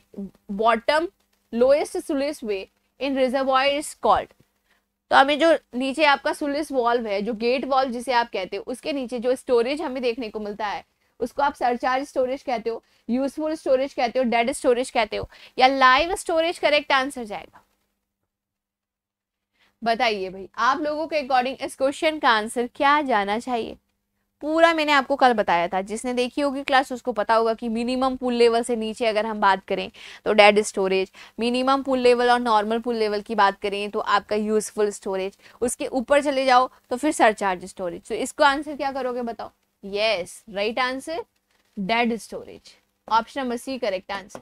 bottom lowest sluiceway in reservoir is called तो हमें जो नीचे आपका सुलिस वॉल्व है जो गेट वॉल्व जिसे आप कहते हो उसके नीचे जो स्टोरेज हमें देखने को मिलता है उसको आप सरचार्ज स्टोरेज कहते हो यूजफुल स्टोरेज कहते हो डेड स्टोरेज कहते हो या लाइव स्टोरेज करेक्ट आंसर जाएगा बताइए भाई आप लोगों के अकॉर्डिंग इस क्वेश्चन का आंसर क्या जाना चाहिए पूरा मैंने आपको कल बताया था जिसने देखी होगी क्लास उसको पता होगा कि मिनिमम पुल लेवल से नीचे अगर हम बात करें तो dead storage minimum pool level और नॉर्मल पुल लेवल की बात करें तो आपका यूजफुल स्टोरेज उसके ऊपर चले जाओ तो फिर सरचार्ज स्टोरेज तो इसको आंसर क्या करोगे बताओ yes right answer dead storage option number C correct answer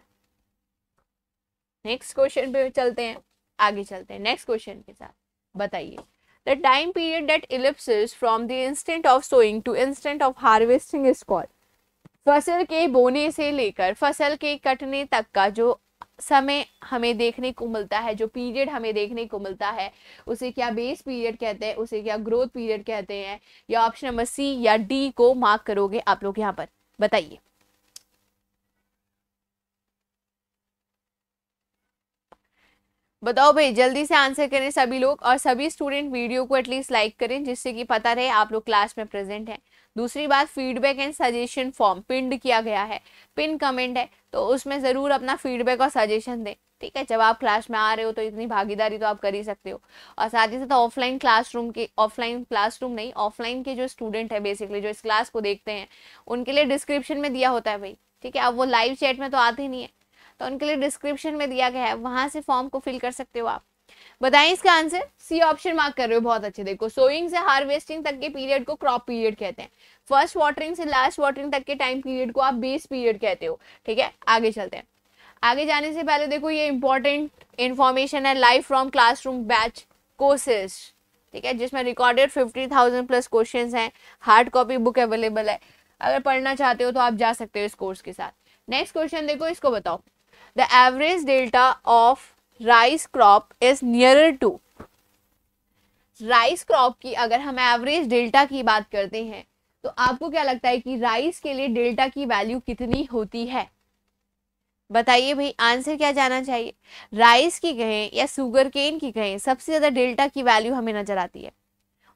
next question पे चलते हैं आगे चलते हैं नेक्स्ट क्वेश्चन के साथ बताइए The time period that elapses from the instant of sowing to instant of harvesting is called. फसल के बोने से लेकर फसल के कटने तक का जो समय हमें देखने को मिलता है जो पीरियड हमें देखने को मिलता है उसे क्या बेस पीरियड कहते हैं उसे क्या ग्रोथ पीरियड कहते हैं या ऑप्शन नंबर सी या डी को मार्क करोगे आप लोग यहाँ पर बताइए बताओ भाई जल्दी से आंसर करें सभी लोग और सभी स्टूडेंट वीडियो को एटलीस्ट लाइक करें जिससे कि पता रहे आप लोग क्लास में प्रेजेंट हैं दूसरी बात फीडबैक एंड सजेशन फॉर्म पिंड किया गया है पिन कमेंट है तो उसमें ज़रूर अपना फीडबैक और सजेशन दें ठीक है जब आप क्लास में आ रहे हो तो इतनी भागीदारी तो आप कर ही सकते हो और साथ ही साथ ऑफलाइन क्लासरूम के ऑफलाइन क्लासरूम नहीं ऑफलाइन के जो स्टूडेंट है बेसिकली जो इस क्लास को देखते हैं उनके लिए डिस्क्रिप्शन में दिया होता है भाई ठीक है अब वो लाइव चैट में तो आते नहीं है तो उनके लिए डिस्क्रिप्शन में दिया गया है वहां से फॉर्म को फिल कर सकते हो आप बताएं इसका आंसर सी ऑप्शन मार्क कर रहे हो बहुत अच्छे देखो सोइंग से हार्वेस्टिंग तक के पीरियड को क्रॉप पीरियड कहते हैं फर्स्ट वाटरिंग से लास्ट वाटरिंग तक के टाइम पीरियड को आप बेस पीरियड कहते हो ठीक है आगे चलते हैं आगे जाने से पहले देखो ये इंपॉर्टेंट इन्फॉर्मेशन है live from classroom batch courses ठीक है जिसमें recorded fifty thousand plus question हैं हार्ड कॉपी बुक अवेलेबल है अगर पढ़ना चाहते हो तो आप जा सकते हो इस कोर्स के साथ नेक्स्ट क्वेश्चन देखो इसको बताओ the average delta of rice crop is nearer to rice crop की अगर हम एवरेज डेल्टा की बात करते हैं तो आपको क्या लगता है कि राइस के लिए डेल्टा की वैल्यू कितनी होती है बताइए भाई आंसर क्या जाना चाहिए राइस की कहें या सुगर केन की कहें सबसे ज़्यादा डेल्टा की वैल्यू हमें नज़र आती है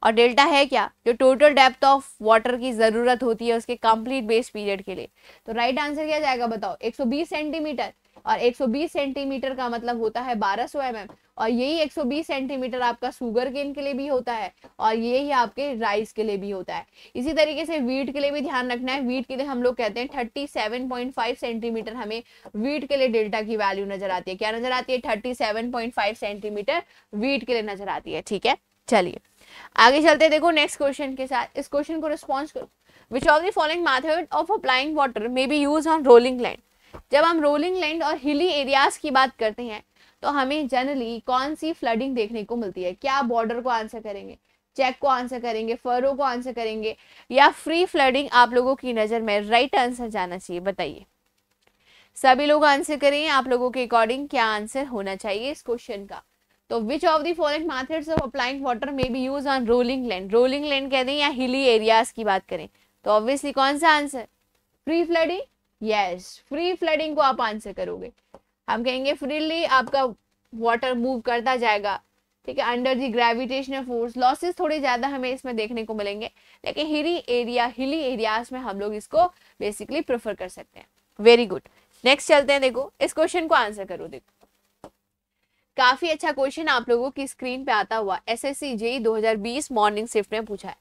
और डेल्टा है क्या जो टोटल डेप्थ ऑफ वाटर की ज़रूरत होती है उसके कंप्लीट बेस पीरियड के लिए तो राइट आंसर क्या जाएगा बताओ 120 सेंटीमीटर और 120 सेंटीमीटर का मतलब होता है 1200 सौ mm और यही 120 सेंटीमीटर आपका शुगर केन के लिए भी होता है और यही आपके राइस के लिए भी होता है इसी तरीके से वीट के लिए भी ध्यान रखना है वीट के लिए हम लोग कहते हैं 37.5 सेंटीमीटर हमें वीट के लिए डेल्टा की वैल्यू नजर आती है क्या नजर आती है थर्टी सेंटीमीटर वीट के लिए नजर आती है ठीक है चलिए आगे चलते देखो नेक्स्ट क्वेश्चन के साथ इस क्वेश्चन को रिस्पॉन्स करो which of the following method of applying water may be use on rolling land जब हम रोलिंग लैंड और हिली एरियाज की बात करते हैं तो हमें जनरली कौन सी फ्लडिंग देखने को मिलती है क्या बॉर्डर को आंसर करेंगे चेक को आंसर करेंगे फरो को आंसर करेंगे या फ्री फ्लडिंग आप लोगों की नज़र में राइट आंसर जाना चाहिए बताइए सभी लोग आंसर करें आप लोगों के अकॉर्डिंग क्या आंसर होना चाहिए इस क्वेश्चन का तो which of the foreign methods of applying water may be use on rolling land rolling land कह दें या हिली एरियाज की बात करें तो ऑब्वियसली कौन सा answer free flooding yes free flooding को आप आंसर करोगे हम कहेंगे फ्रीली आपका वाटर मूव करता जाएगा ठीक है under the gravitational force losses थोड़े ज़्यादा हमें इसमें देखने को मिलेंगे लेकिन हिली एरिया हिली एरियाज में हम लोग इसको बेसिकली प्रेफर कर सकते हैं वेरी गुड नेक्स्ट चलते हैं देखो इस क्वेश्चन को आंसर करो देखो काफी अच्छा क्वेश्चन आप लोगों की स्क्रीन पे आता हुआ एस एस सी जेई दो मॉर्निंग शिफ्ट में पूछा है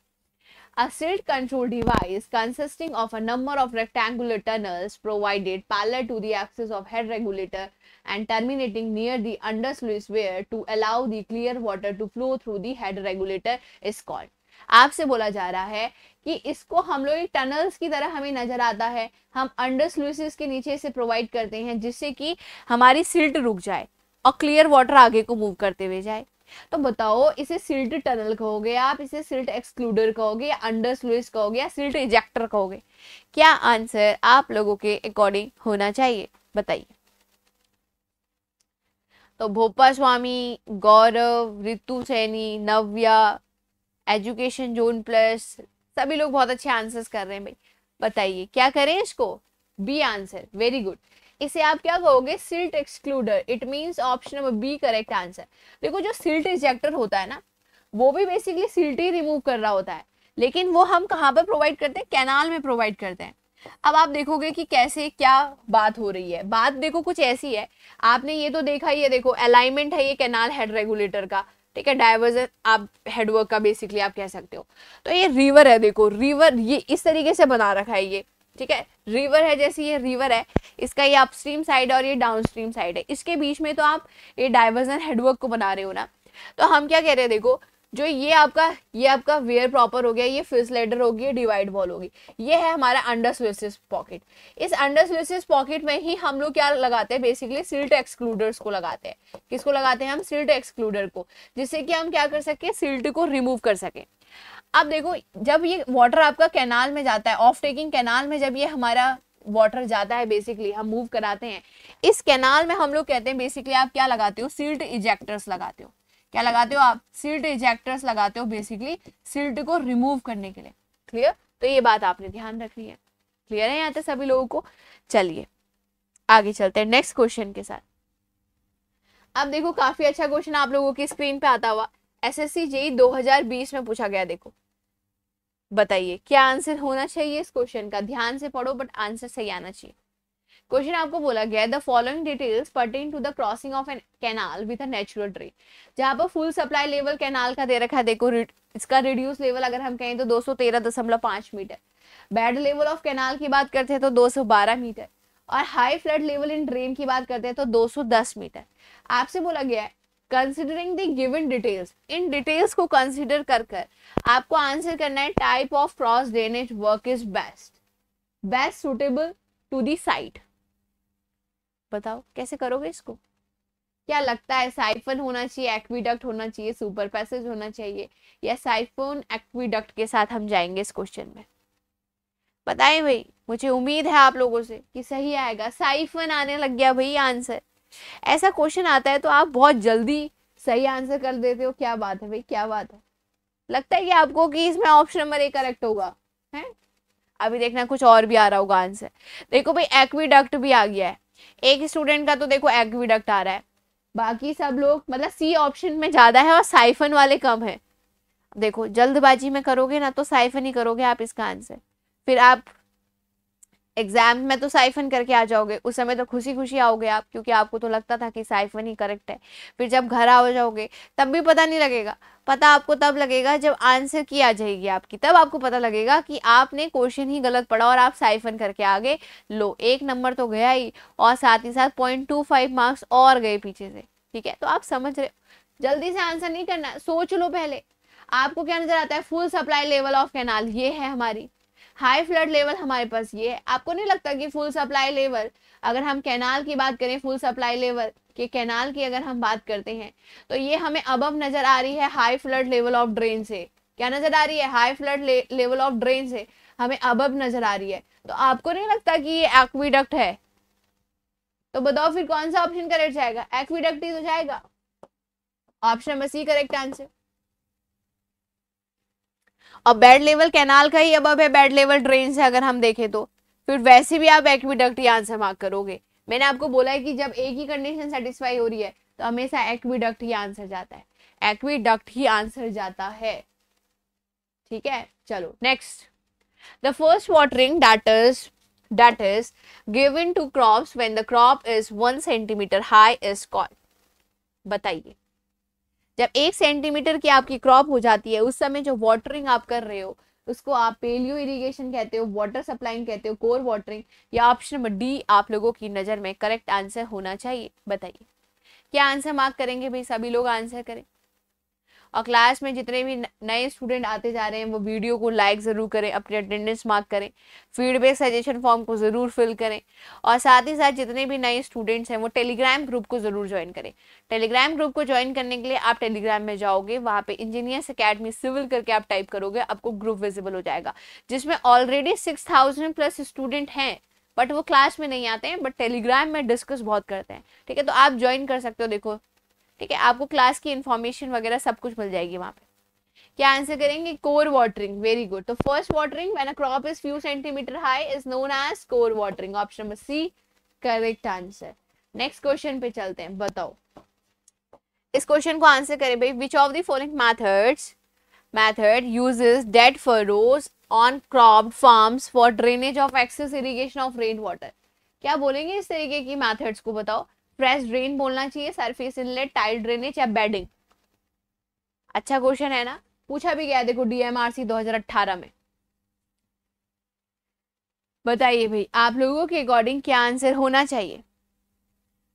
A silt control device consisting of a number of rectangular tunnels provided parallel to the axis of head regulator and terminating near the undersluice wear to allow the clear water to flow through the head regulator is called. आपसे बोला जा रहा है कि इसको हम लोग टनल्स की तरह हमें नजर आता है हम अंडर स्लूसिस के नीचे इसे प्रोवाइड करते हैं जिससे कि हमारी सिल्ट रुक जाए और क्लियर वाटर आगे को मूव करते हुए जाए तो बताओ इसे सिल्ट टनल कहोगे आप इसे सिल्ट एक्सक्लूडर कहोगे या अंडर स्लूस कहोगे या सिल्ट इजेक्टर कहोगे क्या आंसर आप लोगों के अकॉर्डिंग होना चाहिए बताइए तो Bhopa Swami Gaurav Ritu Saini Navya education zone plus सभी लोग बहुत अच्छे आंसर्स कर रहे हैं भाई बताइए क्या करें इसको बी आंसर वेरी गुड इसे आप क्या कहोगे silt excluder it means option number B correct answer देखो जो सिल्ट इजेक्टर होता है ना वो भी बेसिकली सिल्ट ही रिमूव कर रहा होता है लेकिन वो हम कहाँ पर प्रोवाइड करते हैं कैनाल में प्रोवाइड करते हैं अब आप देखोगे कि कैसे क्या बात हो रही है बात देखो कुछ ऐसी है आपने ये तो देखा ही है देखो अलाइनमेंट है ये कैनाल हेड रेगुलेटर का ठीक है डायवर्जन आप हेडवर्क का बेसिकली आप कह सकते हो तो ये रिवर है देखो रिवर ये इस तरीके से बना रखा है ये ठीक है रिवर है जैसे ये रिवर है इसका ये अपस्ट्रीम साइड और ये डाउनस्ट्रीम साइड है इसके बीच में तो आप ये डाइवर्जन हेडवर्क को बना रहे हो ना तो हम क्या कह रहे हैं देखो जो ये आपका ये आपका वेयर प्रॉपर हो गया ये फिस लेडर होगी डिवाइड वॉल होगी ये है हमारा अंडर स्वेसिस पॉकेट इस अंडर स्वेसिस पॉकेट में ही हम लोग क्या लगाते हैं बेसिकली सिल्ट एक्सक्लूडर्स को लगाते हैं किसको लगाते हैं हम सिल्ट एक्सक्लूडर को जिससे कि हम क्या कर सके सिल्ट को रिमूव कर सकें अब देखो जब ये वाटर आपका कैनाल में जाता है ऑफ टेकिंग कैनाल में जब ये हमारा वाटर जाता है बेसिकली हम मूव कराते हैं इस कैनाल में हम लोग कहते हैं बेसिकली आप क्या लगाते हो सिल्ट इजेक्टर्स लगाते हो क्या लगाते हो आप सिल्ट इजेक्टर्स लगाते हो बेसिकली सिल्ट को रिमूव करने के लिए क्लियर तो ये बात आपने ध्यान रखनी है क्लियर है यहाँ तक सभी लोगों को चलिए आगे चलते हैं नेक्स्ट क्वेश्चन के साथ अब देखो काफी अच्छा क्वेश्चन आप लोगों की स्क्रीन पे आता हुआ एसएससी जेई 2020 में पूछा गया देखो बताइए क्या आंसर होना चाहिए इस क्वेश्चन का ध्यान से पढ़ो बट आंसर सही आना चाहिए क्वेश्चन आपको बोला गया है the following details pertain to the crossing of an canal with a natural tree जहां पर फुल सप्लाई लेवल कैनाल का दे रखा है देखो इसका रिड्यूस लेवल अगर हम कहें तो 213.5 metre bed level of canal की बात करते हैं तो 212 मीटर और high flood level in drain की बात करते हैं तो 210 मीटर आपसे बोला गया है कंसिडरिंग दी गिवन डिटेल्स इन डिटेल्स को कंसिडर कर कर आपको आंसर करना है type of cross drainage work is best best suitable to the site बताओ कैसे करोगे इसको क्या लगता है साइफन होना चाहिए एक्विडक्ट होना चाहिए सुपर पैसेज होना चाहिए या साइफोन एक्वीडक्ट के साथ हम जाएंगे इस क्वेश्चन में बताएं भाई मुझे उम्मीद है आप लोगों से कि सही आएगा साइफन आने लग गया भाई आंसर ऐसा क्वेश्चन आता है तो आप बहुत जल्दी सही आंसर कर देते हो क्या बात है भाई क्या बात है लगता है कि आपको कि इसमें ऑप्शन नंबर ए करेक्ट होगा है अभी देखना कुछ और भी आ रहा होगा आंसर देखो भाई एक्विडक्ट भी आ गया है एक स्टूडेंट का तो देखो एक्विडक्ट आ रहा है बाकी सब लोग मतलब सी ऑप्शन में ज़्यादा है और साइफन वाले कम है देखो जल्दबाजी में करोगे ना तो साइफन ही करोगे आप इसका आंसर फिर आप एग्जाम में तो साइफन करके आ जाओगे उस समय तो खुशी खुशी आओगे आप क्योंकि आपको तो लगता था कि साइफन ही करेक्ट है फिर जब घर आ जाओगे तब भी पता नहीं लगेगा पता आपको तब लगेगा जब आंसर की आ जाएगी आपकी तब आपको पता लगेगा कि आपने क्वेश्चन ही गलत पढ़ा और आप साइफन करके आगे लो एक नंबर तो गया ही और साथ ही साथ पॉइंट टू फाइव मार्क्स और गए पीछे से ठीक है तो आप समझ रहे हो जल्दी से आंसर नहीं करना सोच लो पहले आपको क्या नजर आता है full supply level of canal ये है हमारी हाई फ्लड लेवल हमारे पास ये है आपको नहीं लगता कि फुल सप्लाई लेवल अगर हम कैनाल की बात करें फुल सप्लाई लेवल के कैनाल की अगर हम बात करते हैं तो ये हमें अब नजर आ रही है high flood level of drain से क्या नजर आ रही है high flood level of drain से हमें अब नजर आ रही है तो आपको नहीं लगता कि ये एक्वीडक्ट है तो बताओ फिर कौन सा ऑप्शन करेक्ट जाएगा एक्विडक्ट ही तो जाएगा option number C correct answer अब बेड लेवल कैनाल का ही अब है बेड लेवल ड्रेन से अगर हम देखें तो फिर वैसे भी आप एक्विडक्ट यहाँ से मार्क करोगे मैंने आपको बोला है कि जब एक ही कंडीशन सेटिस्फाई हो रही है तो हमेशा एक्विडक्ट ही आंसर जाता है एक्विडक्ट ही आंसर जाता है ठीक है चलो next the first watering daughters that is given to crops when the crop is one centimetre high is called बताइए जब एक सेंटीमीटर की आपकी क्रॉप हो जाती है उस समय जो वाटरिंग आप कर रहे हो उसको आप पेलियो इरिगेशन कहते हो वाटर सप्लाइंग कहते हो कोर वाटरिंग या ऑप्शन नंबर डी आप लोगों की नज़र में करेक्ट आंसर होना चाहिए बताइए क्या आंसर मार्क करेंगे भाई सभी लोग आंसर करें और क्लास में जितने भी नए स्टूडेंट आते जा रहे हैं वो वीडियो को लाइक ज़रूर करें अपने अटेंडेंस मार्क करें फीडबैक सजेशन फॉर्म को ज़रूर फिल करें और साथ ही साथ जितने भी नए स्टूडेंट्स हैं वो टेलीग्राम ग्रुप को ज़रूर ज्वाइन करें टेलीग्राम ग्रुप को ज्वाइन करने के लिए आप टेलीग्राम में जाओगे वहाँ पर इंजीनियर्स अकेडमी सिविल करके आप टाइप करोगे आपको ग्रुप विजिबल हो जाएगा जिसमें already six thousand plus student हैं बट वो क्लास में नहीं आते हैं बट टेलीग्राम में डिस्कस बहुत करते हैं ठीक है तो आप ज्वाइन कर सकते हो देखो ठीक है आपको क्लास की इन्फॉर्मेशन वगैरह सब कुछ मिल जाएगी वहाँ पे क्या आंसर करेंगे कोर वाटरिंग वेरी गुड तो first watering when a crop is few centimetre high is known as core watering option number C correct answer next question पे चलते हैं बताओ इस क्वेश्चन को आंसर करें भाई which of the following methods method uses dead furrows on crop farms for drainage of excess irrigation of rain water क्या बोलेंगे इस तरीके की मैथड्स को बताओ फ्रेश ड्रेन बोलना चाहिए सरफेस इनलेट टाइल ड्रेनेज या बेडिंग अच्छा क्वेश्चन है ना पूछा भी गया देखो डीएमआरसी 2018 में बताइए भाई आप लोगों के अकॉर्डिंग क्या आंसर होना चाहिए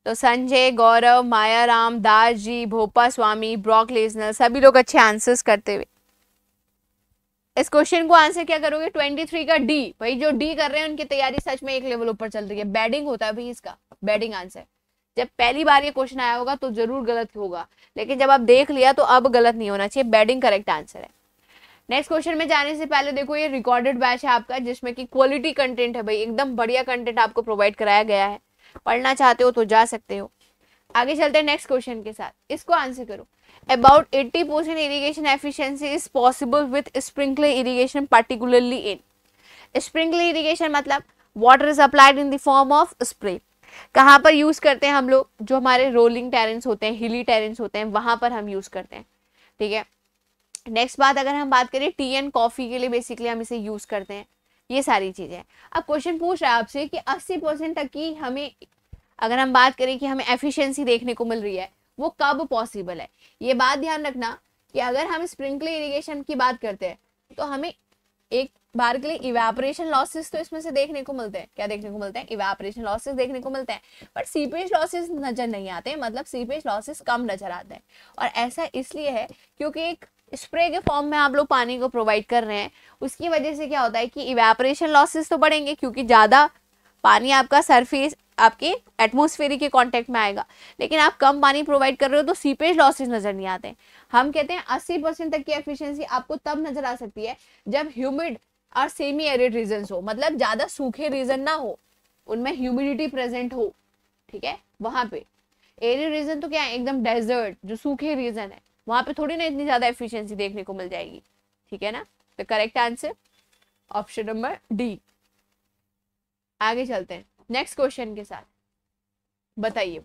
तो संजय गौरव माया राम दास जी भोपा स्वामी ब्रॉक लेजनर सभी लोग अच्छे आंसर्स करते हुए इस क्वेश्चन को आंसर क्या करोगे 23 का डी भाई जो डी कर रहे हैं उनकी तैयारी सच में एक लेवल ऊपर चल रही है बैडिंग होता है भाई इसका बैडिंग आंसर जब पहली बार ये क्वेश्चन आया होगा तो जरूर गलत होगा लेकिन जब आप देख लिया तो अब गलत नहीं होना चाहिए बैडिंग करेक्ट आंसर है नेक्स्ट क्वेश्चन में जाने से पहले देखो ये रिकॉर्डेड बैच है आपका जिसमें कि क्वालिटी कंटेंट है भाई एकदम बढ़िया कंटेंट आपको प्रोवाइड कराया गया है पढ़ना चाहते हो तो जा सकते हो आगे चलते हैं नेक्स्ट क्वेश्चन के साथ इसको आंसर करो about 80 percent irrigation efficiency is possible with sprinkler irrigation particularly in sprinkler irrigation मतलब water is applied in the form of spray कहाँ पर यूज़ करते हैं हम लोग जो हमारे रोलिंग टेरेंस होते हैं हिली टेरेंस होते हैं वहाँ पर हम यूज़ करते हैं ठीक है नेक्स्ट बात अगर हम बात करें टी एंड कॉफ़ी के लिए बेसिकली हम इसे यूज़ करते हैं ये सारी चीज़ें अब क्वेश्चन पूछ रहा है आपसे कि 80 परसेंट तक की हमें अगर हम बात करें कि हमें एफिशिएंसी देखने को मिल रही है वो कब पॉसिबल है ये बात ध्यान रखना कि अगर हम स्प्रिंकलर इरिगेशन की बात करते हैं तो हमें एक बाहर के लिए इवेपोरेशन लॉसेस तो इसमें से देखने को मिलते हैं क्या देखने को मिलते हैं इवेपोरेशन लॉसेस देखने को मिलते हैं बट सीपेज लॉसेस नजर नहीं आते मतलब सीपेज लॉसेस कम नजर आते हैं और ऐसा इसलिए है क्योंकि एक स्प्रे के फॉर्म में आप लोग पानी को प्रोवाइड कर रहे हैं उसकी वजह से क्या होता है कि इवेपोरेशन लॉसेस तो बढ़ेंगे क्योंकि ज़्यादा पानी आपका सरफेस आपके एटमोसफेयर के कांटेक्ट में आएगा लेकिन आप कम पानी प्रोवाइड कर रहे हो तो सीपेज लॉसेस नज़र नहीं आते हम कहते हैं अस्सी परसेंट तक की एफिशिएंसी आपको तब नज़र आ सकती है जब humid or semi arid region हो मतलब ज्यादा सूखे रीजन ना हो उनमें ह्यूमिडिटी प्रेजेंट हो ठीक है वहां पे एरिड रीजन तो क्या है एकदम डेजर्ट जो सूखे रीजन है वहां पे थोड़ी ना इतनी ज्यादा एफिशिएंसी देखने को मिल जाएगी ठीक है ना तो correct answer option number D आगे चलते हैं नेक्स्ट क्वेश्चन के साथ बताइए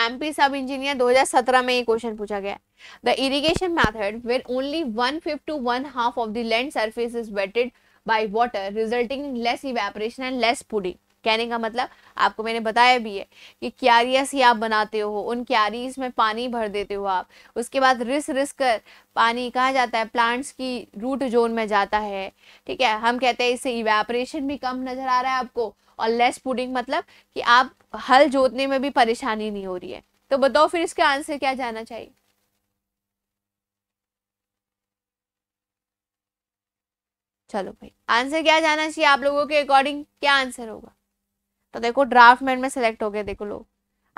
एमपी सब इंजीनियर 2017 में ये क्वेश्चन पूछा गया the irrigation method where only one fifth to one half of the land surface is wetted by water resulting in less evaporation and less pudding कहने का मतलब आपको मैंने बताया भी है कि क्यारियास सी आप बनाते हो उन क्यारीज में पानी भर देते हो आप उसके बाद रिस रिस कर पानी कहा जाता है प्लांट्स की रूट जोन में जाता है ठीक है हम कहते हैं इससे इवेपरेशन भी कम नज़र आ रहा है आपको और लेस पुडिंग मतलब कि आप हल जोतने में भी परेशानी नहीं हो रही है तो बताओ फिर इसका आंसर क्या जाना चाहिए चलो भाई आंसर क्या जाना चाहिए आप लोगों के अकॉर्डिंग क्या आंसर होगा तो देखो ड्राफ्ट मैन में सेलेक्ट हो गया देखो लोग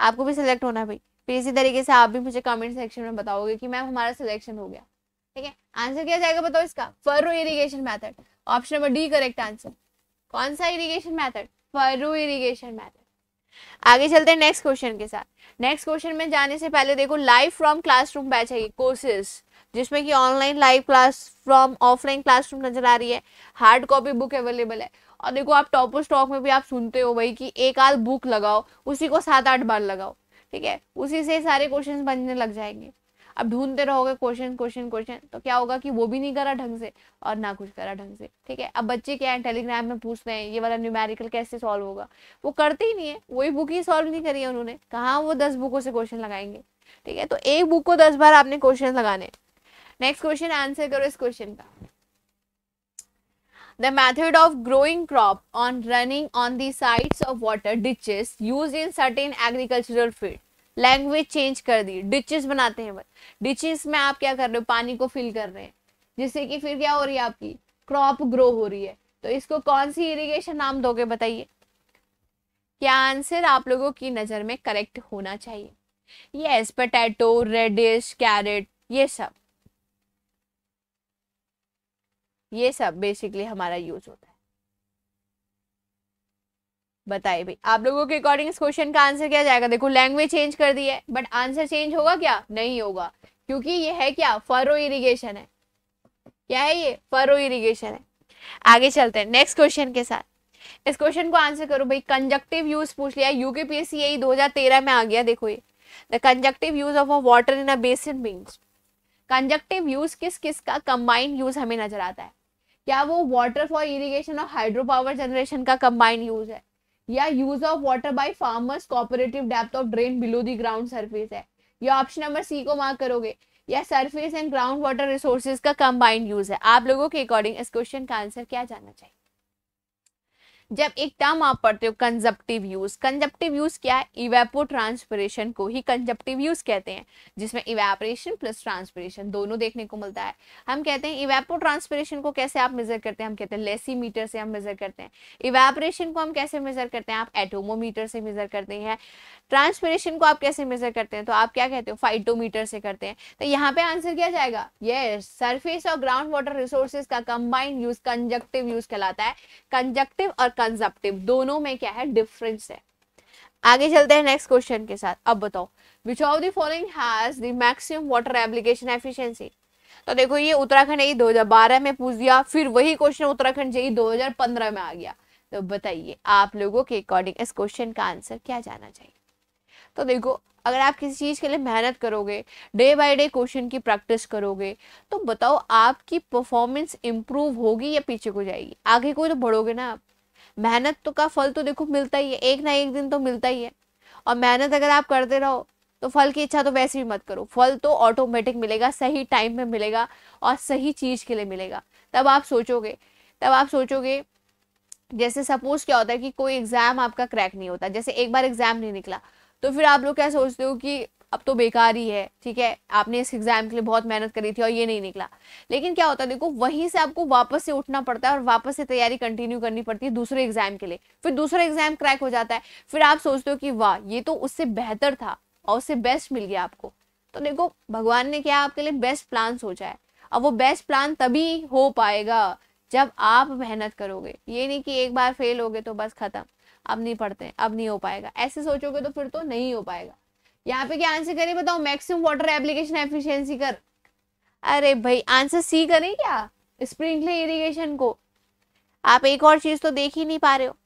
आपको भी सिलेक्ट होना भाई फिर तो इसी तरीके से आप भी मुझे कमेंट सेक्शन में बताओगे कि मैम हमारा सिलेक्शन हो गया ठीक है आंसर क्या जाएगा बताओ इसका furrow irrigation method option number D correct answer कौन सा irrigation method furrow irrigation method आगे चलते हैं नेक्स्ट क्वेश्चन के साथ नेक्स्ट क्वेश्चन में जाने से पहले देखो लाइव फ्रॉम क्लासरूम बैच है कोर्सेज जिसमें कि online live class from offline classroom नजर आ रही है हार्ड कॉपी बुक अवेलेबल है और देखो आप टॉपर स्टॉक में भी आप सुनते हो भाई कि एक आध बुक लगाओ उसी को सात आठ बार लगाओ ठीक है उसी से सारे क्वेश्चन बनने लग जाएंगे अब ढूंढते रहोगे क्वेश्चन क्वेश्चन क्वेश्चन तो क्या होगा कि वो भी नहीं करा ढंग से और ना कुछ करा ढंग से ठीक है अब बच्चे क्या है टेलीग्राम में पूछते हैं ये वाला न्यूमेरिकल कैसे सॉल्व होगा वो करते ही नहीं है वही बुक ही सॉल्व नहीं करी है उन्होंने कहाँ वो दस बुकों से क्वेश्चन लगाएंगे ठीक है तो एक बुक को दस बार आपने क्वेश्चन लगाने नेक्स्ट क्वेश्चन आंसर करो इस क्वेश्चन का the method of growing crop on running on the sides of water ditches used in certain agricultural field language change कर दी डिचेस बनाते हैं डिचेस में आप क्या कर रहे हो पानी को फिल कर रहे हैं जिससे कि फिर क्या हो रही है आपकी क्रॉप ग्रो हो रही है तो इसको कौन सी इरिगेशन नाम दोगे बताइए क्या आंसर आप लोगों की नज़र में करेक्ट होना चाहिए यस पटैटो रेडिश कैरेट ये सब ये सब बेसिकली हमारा यूज होता है बताइए भाई आप लोगों के अकॉर्डिंग इस क्वेश्चन का आंसर क्या जाएगा देखो लैंग्वेज चेंज कर दी है बट आंसर चेंज होगा क्या नहीं होगा क्योंकि ये है क्या फरो इरिगेशन है क्या है ये फरो इरिगेशन है आगे चलते हैं नेक्स्ट क्वेश्चन के साथ इस क्वेश्चन को आंसर करो भाई कंजक्टिव यूज पूछ लिया यूकेपीएससी यही e तेरह में आ गया देखो ये the conjunctive use of a water in a basin means conjunctive use किस किस का कंबाइंड यूज हमें नजर आता है क्या वो वाटर फॉर इरीगेशन और हाइड्रो पावर जनरेशन का कंबाइंड यूज है या use of water by farmers cooperative depth of drain below the ground surface है ये ऑप्शन नंबर सी को मार्क करोगे या surface and ground water resources का कंबाइंड यूज है आप लोगों के अकॉर्डिंग इस क्वेश्चन का आंसर क्या जानना चाहिए जब एक टर्म आप पढ़ते हो कंजप्टिव यूज कंजप्टिव यूज क्या है इवेपो ट्रांसपरेशन को ही कंजप्टिव यूज कहते हैं जिसमें इवेपरेशन प्लस ट्रांसपरेशन दोनों देखने को मिलता है हम कहते हैं इवेपो ट्रांसपरेशन को कैसे आप मेजर करते हैं हम कहते हैं लेसी मीटर से हम मेजर करते हैं इवेपरेशन को हम कैसे मेजर करते हैं आप एटोमोमीटर से मेजर करते हैं ट्रांसपरेशन को आप कैसे मेजर करते हैं तो आप क्या कहते हो फाइटोमीटर से करते हैं तो यहाँ पे आंसर क्या जाएगा ये सरफेस और ग्राउंड वाटर रिसोर्सेज का कंबाइंड यूज कंजक्टिव यूज कहलाता है कंजक्टिव और कंजप्टिव दोनों में क्या है डिफरेंस है आगे चलते हैं नेक्स्ट क्वेश्चन के साथ अब बताओ which of the following has the maximum water application efficiency तो देखो ये उत्तराखंड यही 2012 में पूछ दिया फिर वही क्वेश्चन उत्तराखंड यही 2015 में आ गया तो बताइए आप लोगों के अकॉर्डिंग इस क्वेश्चन का आंसर क्या जाना चाहिए तो देखो अगर आप किसी चीज़ के लिए मेहनत करोगे डे बाय डे क्वेश्चन की प्रैक्टिस करोगे तो बताओ आपकी परफॉर्मेंस इंप्रूव होगी या पीछे को जाएगी आगे को तो बढ़ोगे ना आप मेहनत तो का फल तो देखो मिलता ही है एक ना एक दिन तो मिलता ही है और मेहनत अगर आप करते रहो तो फल की इच्छा तो वैसे भी मत करो फल तो ऑटोमेटिक मिलेगा सही टाइम में मिलेगा और सही चीज़ के लिए मिलेगा तब आप सोचोगे तब आप सोचोगे जैसे सपोज क्या होता है कि कोई एग्ज़ाम आपका क्रैक नहीं होता जैसे एक बार एग्ज़ाम नहीं निकला तो फिर आप लोग क्या सोचते हो कि अब तो बेकार ही है ठीक है आपने इस एग्जाम के लिए बहुत मेहनत करी थी और ये नहीं निकला लेकिन क्या होता है देखो वहीं से आपको वापस से उठना पड़ता है और वापस से तैयारी कंटिन्यू करनी पड़ती है दूसरे एग्जाम के लिए फिर दूसरा एग्जाम क्रैक हो जाता है फिर आप सोचते हो कि वाह ये तो उससे बेहतर था और उससे बेस्ट मिल गया आपको तो देखो भगवान ने क्या आपके लिए बेस्ट प्लान सोचा है अब वो बेस्ट प्लान तभी हो पाएगा जब आप मेहनत करोगे ये नहीं कि एक बार फेल हो गए तो बस खत्म अब नहीं पढ़ते अब नहीं हो पाएगा ऐसे सोचोगे तो फिर तो नहीं हो पाएगा यहाँ पे क्या आंसर करें बताओ मैक्सिमम वाटर एप्लीकेशन एफिशिएंसी कर अरे भाई आंसर सी करें क्या स्प्रिंकलर इरिगेशन को आप एक और चीज तो देख ही नहीं पा रहे हो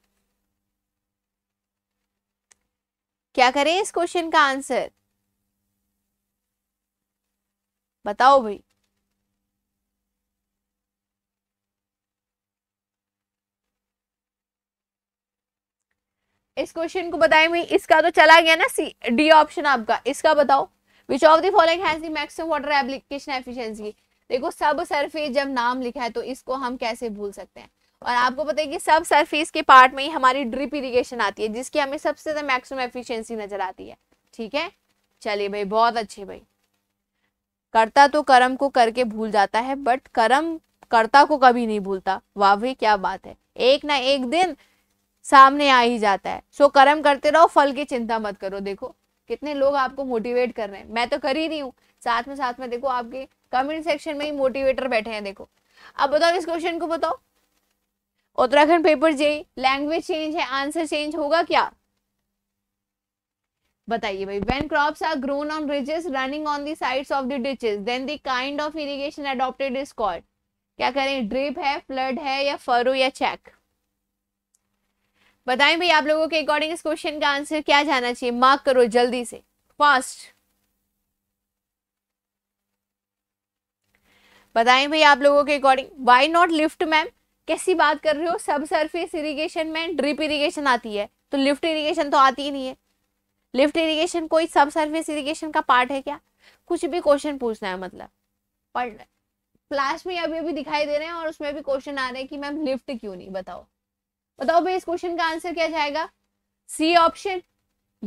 क्या करें इस क्वेश्चन का आंसर बताओ भाई इस क्वेश्चन को बताए भाई इसका तो चला गया ना सी डी ऑप्शन आपका इसका बताओ which of the following has the maximum water application efficiency देखो सब सरफेस जब नाम लिखा है तो इसको हम कैसे भूल सकते हैं और आपको पता है कि सब सरफेस के पार्ट में ही हमारी ड्रिप इरिगेशन आती है जिसकी हमें सबसे ज्यादा मैक्सिमम एफिशिएंसी नजर आती है ठीक है चलिए भाई बहुत अच्छे भाई करता तो कर्म को करके भूल जाता है बट कर्म कर्ता को कभी नहीं भूलता वाह भाई क्या बात है एक ना एक दिन सामने आ ही जाता है सो कर्म करते रहो फल की चिंता मत करो देखो कितने लोग आपको मोटिवेट कर रहे हैं मैं तो कर ही रही हूँ साथ में साथ में देखो आपके कमेंट सेक्शन में ही मोटिवेटर बैठे हैं देखो अब बताओ इस क्वेश्चन को बताओ उत्तराखंड पेपर जे लैंग्वेज चेंज है आंसर चेंज होगा क्या बताइए भाई when crop are grown on ridges running on the side of ditches ditches then the of irrigation adopted is called क्या करें ड्रिप है फ्लड है या फरो या चेक बताएं भाई आप लोगों के अकॉर्डिंग इस क्वेश्चन का आंसर क्या जाना चाहिए मार्क करो जल्दी से फास्ट बताएं भाई आप लोगों के according why not lift ma'am कैसी बात कर रहे हो सब सरफेस इरीगेशन में ड्रिप इरीगेशन आती है तो लिफ्ट इरीगेशन तो आती ही नहीं है लिफ्ट इरीगेशन कोई सब सरफेस इरीगेशन का पार्ट है क्या कुछ भी क्वेश्चन पूछना है मतलब पढ़ना क्लास में अभी अभी दिखाई दे रहे हैं और उसमें भी क्वेश्चन आ रहे हैं कि मैम लिफ्ट क्यों नहीं बताओ बताओ भाई इस क्वेश्चन का आंसर क्या जाएगा सी ऑप्शन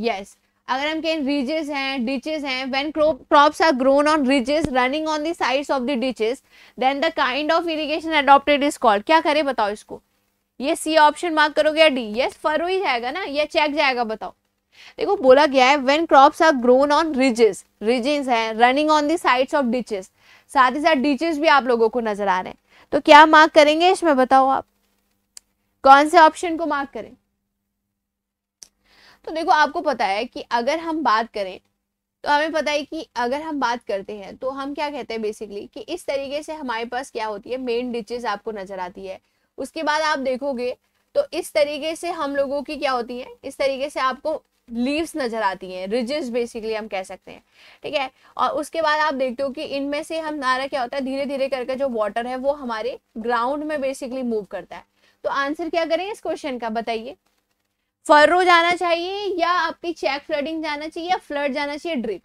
यस अगर हम कहें रिजेस हैं डिचेस हैं when crops are grown on ridges running on the sides of the ditches then the kind of irrigation adopted is called क्या करें बताओ इसको ये सी ऑप्शन मार्क करोगे या डी यस फरो ही जाएगा ना यह चेक जाएगा बताओ देखो बोला गया है when crops are grown on ridges ridges हैं running on the sides of ditches साथ ही साथ डिचेस भी आप लोगों को नजर आ रहे हैं तो क्या मार्क करेंगे इसमें बताओ आप कौन से ऑप्शन को मार्क करें तो देखो आपको पता है कि अगर हम बात करें तो हमें पता है कि अगर हम बात करते हैं तो हम क्या कहते हैं बेसिकली कि इस तरीके से हमारे पास क्या होती है मेन डिचेस आपको नजर आती है उसके बाद आप देखोगे तो इस तरीके से हम लोगों की क्या होती है इस तरीके से आपको लीव्स नजर आती हैं रिजेस बेसिकली हम कह सकते हैं ठीक है और उसके बाद आप देखते हो कि इनमें से हम नारा क्या होता है धीरे धीरे करके जो वाटर है वो हमारे ग्राउंड में बेसिकली मूव करता है तो आंसर क्या करें इस क्वेश्चन का बताइए फर्रो जाना चाहिए या आपकी चेक फ्लडिंग जाना चाहिए या फ्लड जाना चाहिए ड्रिप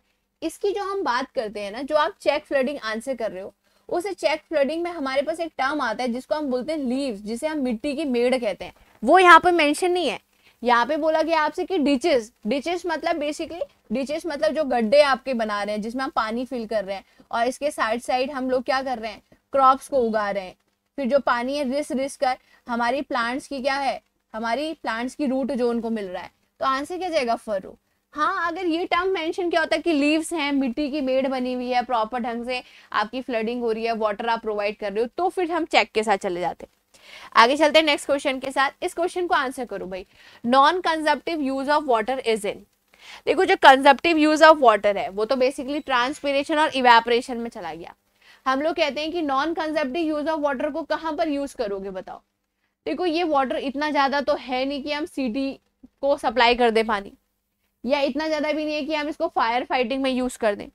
इसकी जो हम बात करते हैं ना जो आप चेक फ्लडिंग आंसर कर रहे हो उसे चेक फ्लडिंग में हमारे पास एक टर्म आता है जिसको हम बोलते हैं लीव जिसे हम मिट्टी की मेड़ कहते हैं वो यहाँ पर मैंशन नहीं है यहाँ पे बोला गया आपसे कि डिचेस डिचेस मतलब बेसिकली डिचेस मतलब जो गड्ढे आपके बना रहे हैं जिसमें हम पानी फिल कर रहे हैं और इसके साइड साइड हम लोग क्या कर रहे हैं क्रॉप्स को उगा रहे हैं फिर जो पानी है रिस रिस कर हमारी प्लांट्स की क्या है हमारी प्लांट्स की रूट जोन को मिल रहा है तो आंसर क्या जाएगा फरू हाँ अगर ये टर्म मेंशन क्या होता है कि लीव्स हैं मिट्टी की मेड बनी हुई है प्रॉपर ढंग से आपकी फ्लडिंग हो रही है वाटर आप प्रोवाइड कर रहे हो तो फिर हम चेक के साथ चले जाते हैं आगे चलते हैं नेक्स्ट क्वेश्चन के साथ इस क्वेश्चन को आंसर करो भाई non consumptive use of water is इन देखो जो कंजप्टिव यूज ऑफ वाटर है वो तो बेसिकली ट्रांसपीरेशन और इवेपरेशन में चला गया हम लोग कहते हैं कि non consumptive use of water को कहाँ पर यूज करोगे बताओ देखो ये वाटर इतना ज्यादा तो है नहीं कि हम सिटी को सप्लाई कर दे पानी या इतना ज़्यादा भी नहीं है कि हम इसको फायर फाइटिंग में यूज़ कर दें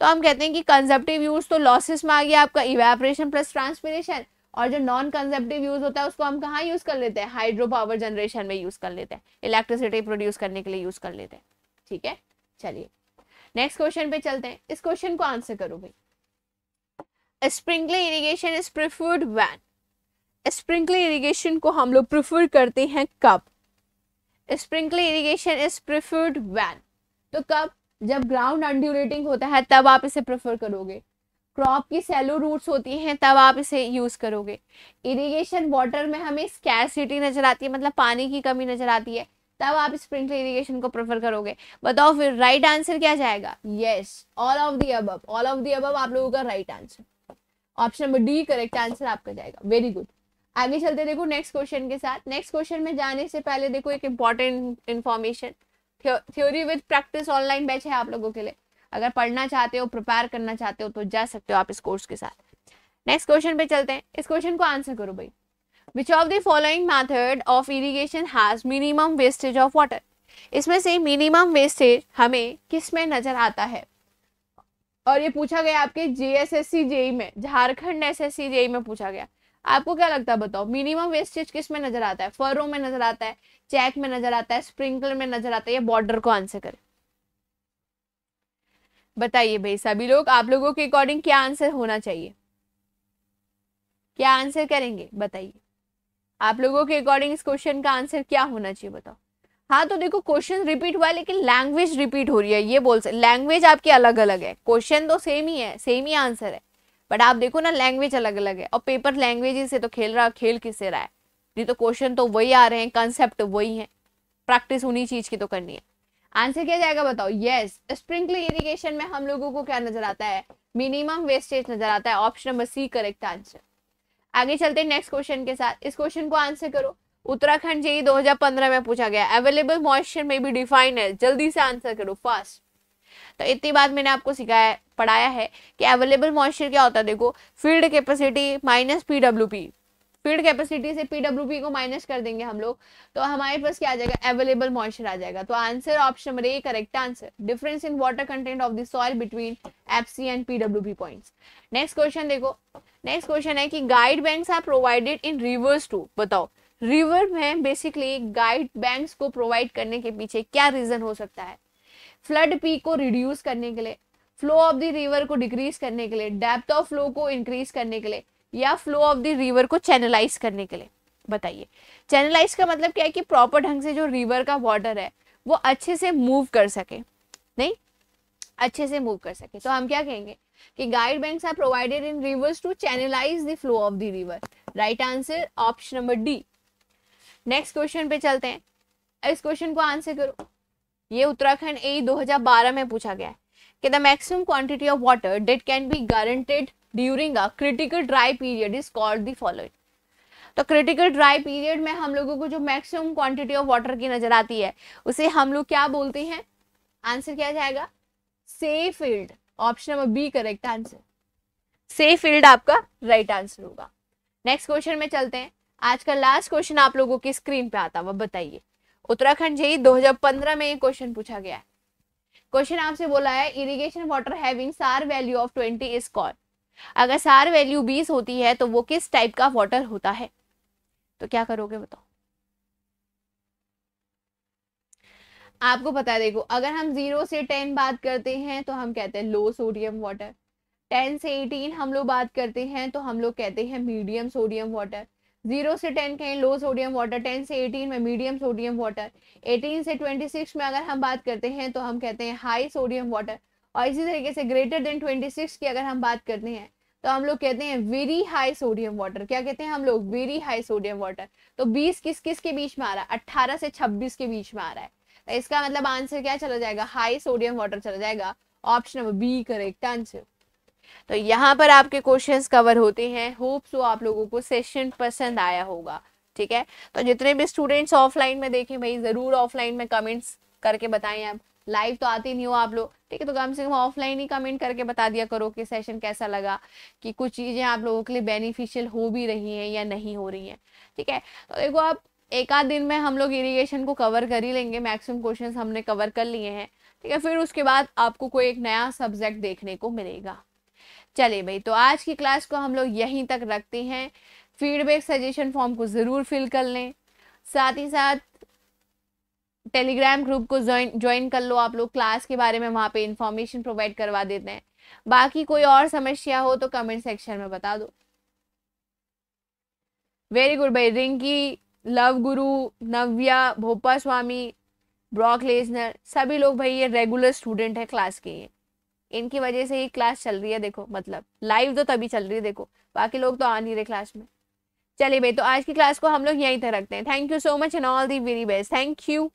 तो हम कहते हैं कि कंजप्टिव यूज़ तो लॉसेस में आ गया आपका इवेपरेशन प्लस ट्रांसपीरेशन और जो नॉन कंजप्टिव यूज़ होता है उसको हम कहाँ यूज़ कर लेते हैं हाइड्रो पावर जनरेशन में यूज़ कर लेते हैं इलेक्ट्रिसिटी प्रोड्यूस करने के लिए यूज़ कर लेते हैं ठीक है चलिए नेक्स्ट क्वेश्चन पे चलते हैं इस क्वेश्चन को आंसर करो भाई is preferred is a sprinkler irrigation ko को हम लोग प्रिफर करते हैं a sprinkler irrigation is preferred when तो kab जब ग्राउंड undulating होता है तब आप इसे प्रेफर करोगे क्रॉप की सेलो रूट्स होती हैं तब आप इसे यूज़ करोगे इरिगेशन वाटर में हमें स्कैसिटी नज़र आती है मतलब पानी की कमी नज़र आती है तब आप स्प्रिंकल इरिगेशन को प्रेफर करोगे बताओ फिर राइट आंसर क्या जाएगा yes all of the above all of the above आप लोगों का right answer option number D correct answer आपका जाएगा वेरी गुड आगे चलते देखो नेक्स्ट क्वेश्चन के साथ नेक्स्ट क्वेश्चन में जाने से पहले देखो एक important information theory with practice online batch है आप लोगों के लिए अगर पढ़ना चाहते हो प्रिपेयर करना चाहते हो तो जा सकते हो आप इस कोर्स के साथ नेक्स्ट क्वेश्चन पे चलते हैं इस क्वेश्चन को आंसर करो भाई which of the following method of irrigation has minimum wastage of water इसमें से मिनिमम वेस्टेज हमें किस में नजर आता है और ये पूछा गया आपके जेएसएससी जेई e में झारखंड एसएससी जेई e में पूछा गया आपको क्या लगता है बताओ मिनिमम वेस्टेज किस में नजर आता है फरों में नजर आता है चेक में नजर आता है स्प्रिंकलर में नजर आता है या बॉर्डर को आंसर करें बताइए भाई सभी लोग आप लोगों के अकॉर्डिंग क्या आंसर होना चाहिए क्या आंसर करेंगे बताइए आप लोगों के अकॉर्डिंग इस क्वेश्चन का आंसर क्या होना चाहिए बताओ हाँ तो देखो क्वेश्चन रिपीट हुआ है लेकिन लैंग्वेज रिपीट हो रही है ये बोल सकते लैंग्वेज आपकी अलग अलग है क्वेश्चन तो सेम ही है सेम ही आंसर है बट आप देखो ना लैंग्वेज अलग अलग है और पेपर लैंग्वेज से तो खेल रहा खेल किससे रहा है जी तो क्वेश्चन तो वही आ रहे हैं कंसेप्ट वही है प्रैक्टिस उन्हीं चीज की तो करनी है आंसर क्या जाएगा बताओ यस स्प्रिंकलर इरीगेशन में हम लोगों को क्या नजर आता है मिनिमम वेस्टेज नजर आता है option number C correct answer आगे चलते हैं नेक्स्ट क्वेश्चन के साथ इस क्वेश्चन को आंसर करो उत्तराखंड जेई 2015 में पूछा गया अवेलेबल मॉइस्चर में भी डिफाइन है जल्दी से आंसर करो फास्ट तो इतनी बात मैंने आपको सिखाया पढ़ाया है कि अवेलेबल मॉइस्चर क्या होता है देखो field capacity minus P W P field capacity से पी डब्ल्यू पी को माइनस कर देंगे हम लोग तो हमारे पास क्या आ जाएगा अवेलेबल मॉइस्चर आ जाएगा तो answer option number A correct answer difference in water content of the soil between F C and P W P point next question देखो नेक्स्ट क्वेश्चन है कि guide banks are provided in rivers to बताओ रिवर में बेसिकली गाइड बैंक्स को प्रोवाइड करने के पीछे क्या रीजन हो सकता है फ्लड पी को रिड्यूस करने के लिए फ्लो ऑफ द रिवर को डिक्रीज करने के लिए डेप्थ ऑफ फ्लो को इंक्रीज करने के लिए या फ्लो ऑफ द रिवर को चैनलाइज करने के लिए बताइए चैनलाइज का मतलब क्या है कि प्रॉपर ढंग से जो रिवर का वाटर है वो अच्छे से मूव कर सके नहीं अच्छे से मूव कर सके तो हम क्या कहेंगे कि guide banks are provided in rivers to channelise the flow of the river right answer option number D next question पे चलते हैं इस क्वेश्चन को आंसर करो ये उत्तराखंड ए 2012 e में पूछा गया है कि the maximum quantity of water that can be guaranteed during a critical dry period is called the following तो क्रिटिकल ड्राई पीरियड में हम लोगों को जो मैक्सिमम क्वांटिटी ऑफ वाटर की नजर आती है उसे हम लोग क्या बोलते हैं आंसर क्या जाएगा safe yield option number B correct answer safe yield आपका राइट right आंसर होगा नेक्स्ट क्वेश्चन में चलते हैं आज का लास्ट क्वेश्चन आप लोगों की स्क्रीन पे आता हुआ बताइए उत्तराखंड जेई 2015 में ये क्वेश्चन पूछा गया है क्वेश्चन आपसे बोला है irrigation water having SAR value of 20 is call अगर सार वैल्यू 20 होती है तो वो किस टाइप का वाटर होता है तो क्या करोगे बताओ आपको पता है देखो अगर हम जीरो से टेन बात करते हैं तो हम कहते हैं लो सोडियम वाटर टेन से एटीन हम लोग बात करते हैं तो हम लोग कहते हैं मीडियम सोडियम वाटर जीरो से टेन कहें लो सोडियम वाटर टेन से एटीन में मीडियम सोडियम वाटर एटीन से ट्वेंटी सिक्स में अगर हम बात करते हैं तो हम कहते हैं हाई सोडियम वाटर और इसी तरीके से ग्रेटर देन ट्वेंटी सिक्स की अगर हम बात करते हैं तो हम लोग कहते हैं वेरी हाई सोडियम वाटर क्या कहते हैं हम लोग वेरी हाई सोडियम वाटर तो बीस किस किस के बीच में आ रहा है अट्ठारह से छब्बीस के बीच में आ रहा है तो इसका मतलब आंसर क्या चला जाएगा हाई सोडियम वाटर चला जाएगा option number B correct answer तो यहाँ पर आपके क्वेश्चंस कवर होते हैं होप सो तो आप लोगों को सेशन पसंद आया होगा ठीक है तो जितने भी स्टूडेंट्स ऑफलाइन में देखें भाई ज़रूर ऑफलाइन में कमेंट्स करके बताएं आप लाइव तो आते नहीं हो आप लोग ठीक है तो कम से कम ऑफलाइन ही कमेंट करके बता दिया करो कि सेशन कैसा लगा कि कुछ चीज़ें आप लोगों के लिए बेनिफिशियल हो भी रही हैं या नहीं हो रही हैं ठीक है तो देखो आप एक आध दिन में हम लोग इरीगेशन को कवर कर ही लेंगे मैक्सिमम क्वेश्चन हमने कवर कर लिए हैं ठीक है फिर उसके बाद आपको कोई एक नया सब्जेक्ट देखने को मिलेगा चले भाई तो आज की क्लास को हम लोग यहीं तक रखते हैं फीडबैक सजेशन फॉर्म को ज़रूर फिल कर लें साथ ही साथ टेलीग्राम ग्रुप को ज्वाइन ज्वाइन कर लो आप लोग क्लास के बारे में वहाँ पे इंफॉर्मेशन प्रोवाइड करवा देते हैं बाकी कोई और समस्या हो तो कमेंट सेक्शन में बता दो वेरी गुड भाई रिंकी लव गुरु नव्या भोपा स्वामी ब्रॉक लेजनर सभी लोग भाई ये रेगुलर स्टूडेंट है क्लास के ये इनकी वजह से ही क्लास चल रही है देखो मतलब लाइव तो तभी चल रही है देखो बाकी लोग तो आ नहीं रहे क्लास में चलिए भाई तो आज की क्लास को हम लोग यहीं तक रखते हैं thank you so much and all the very best thank you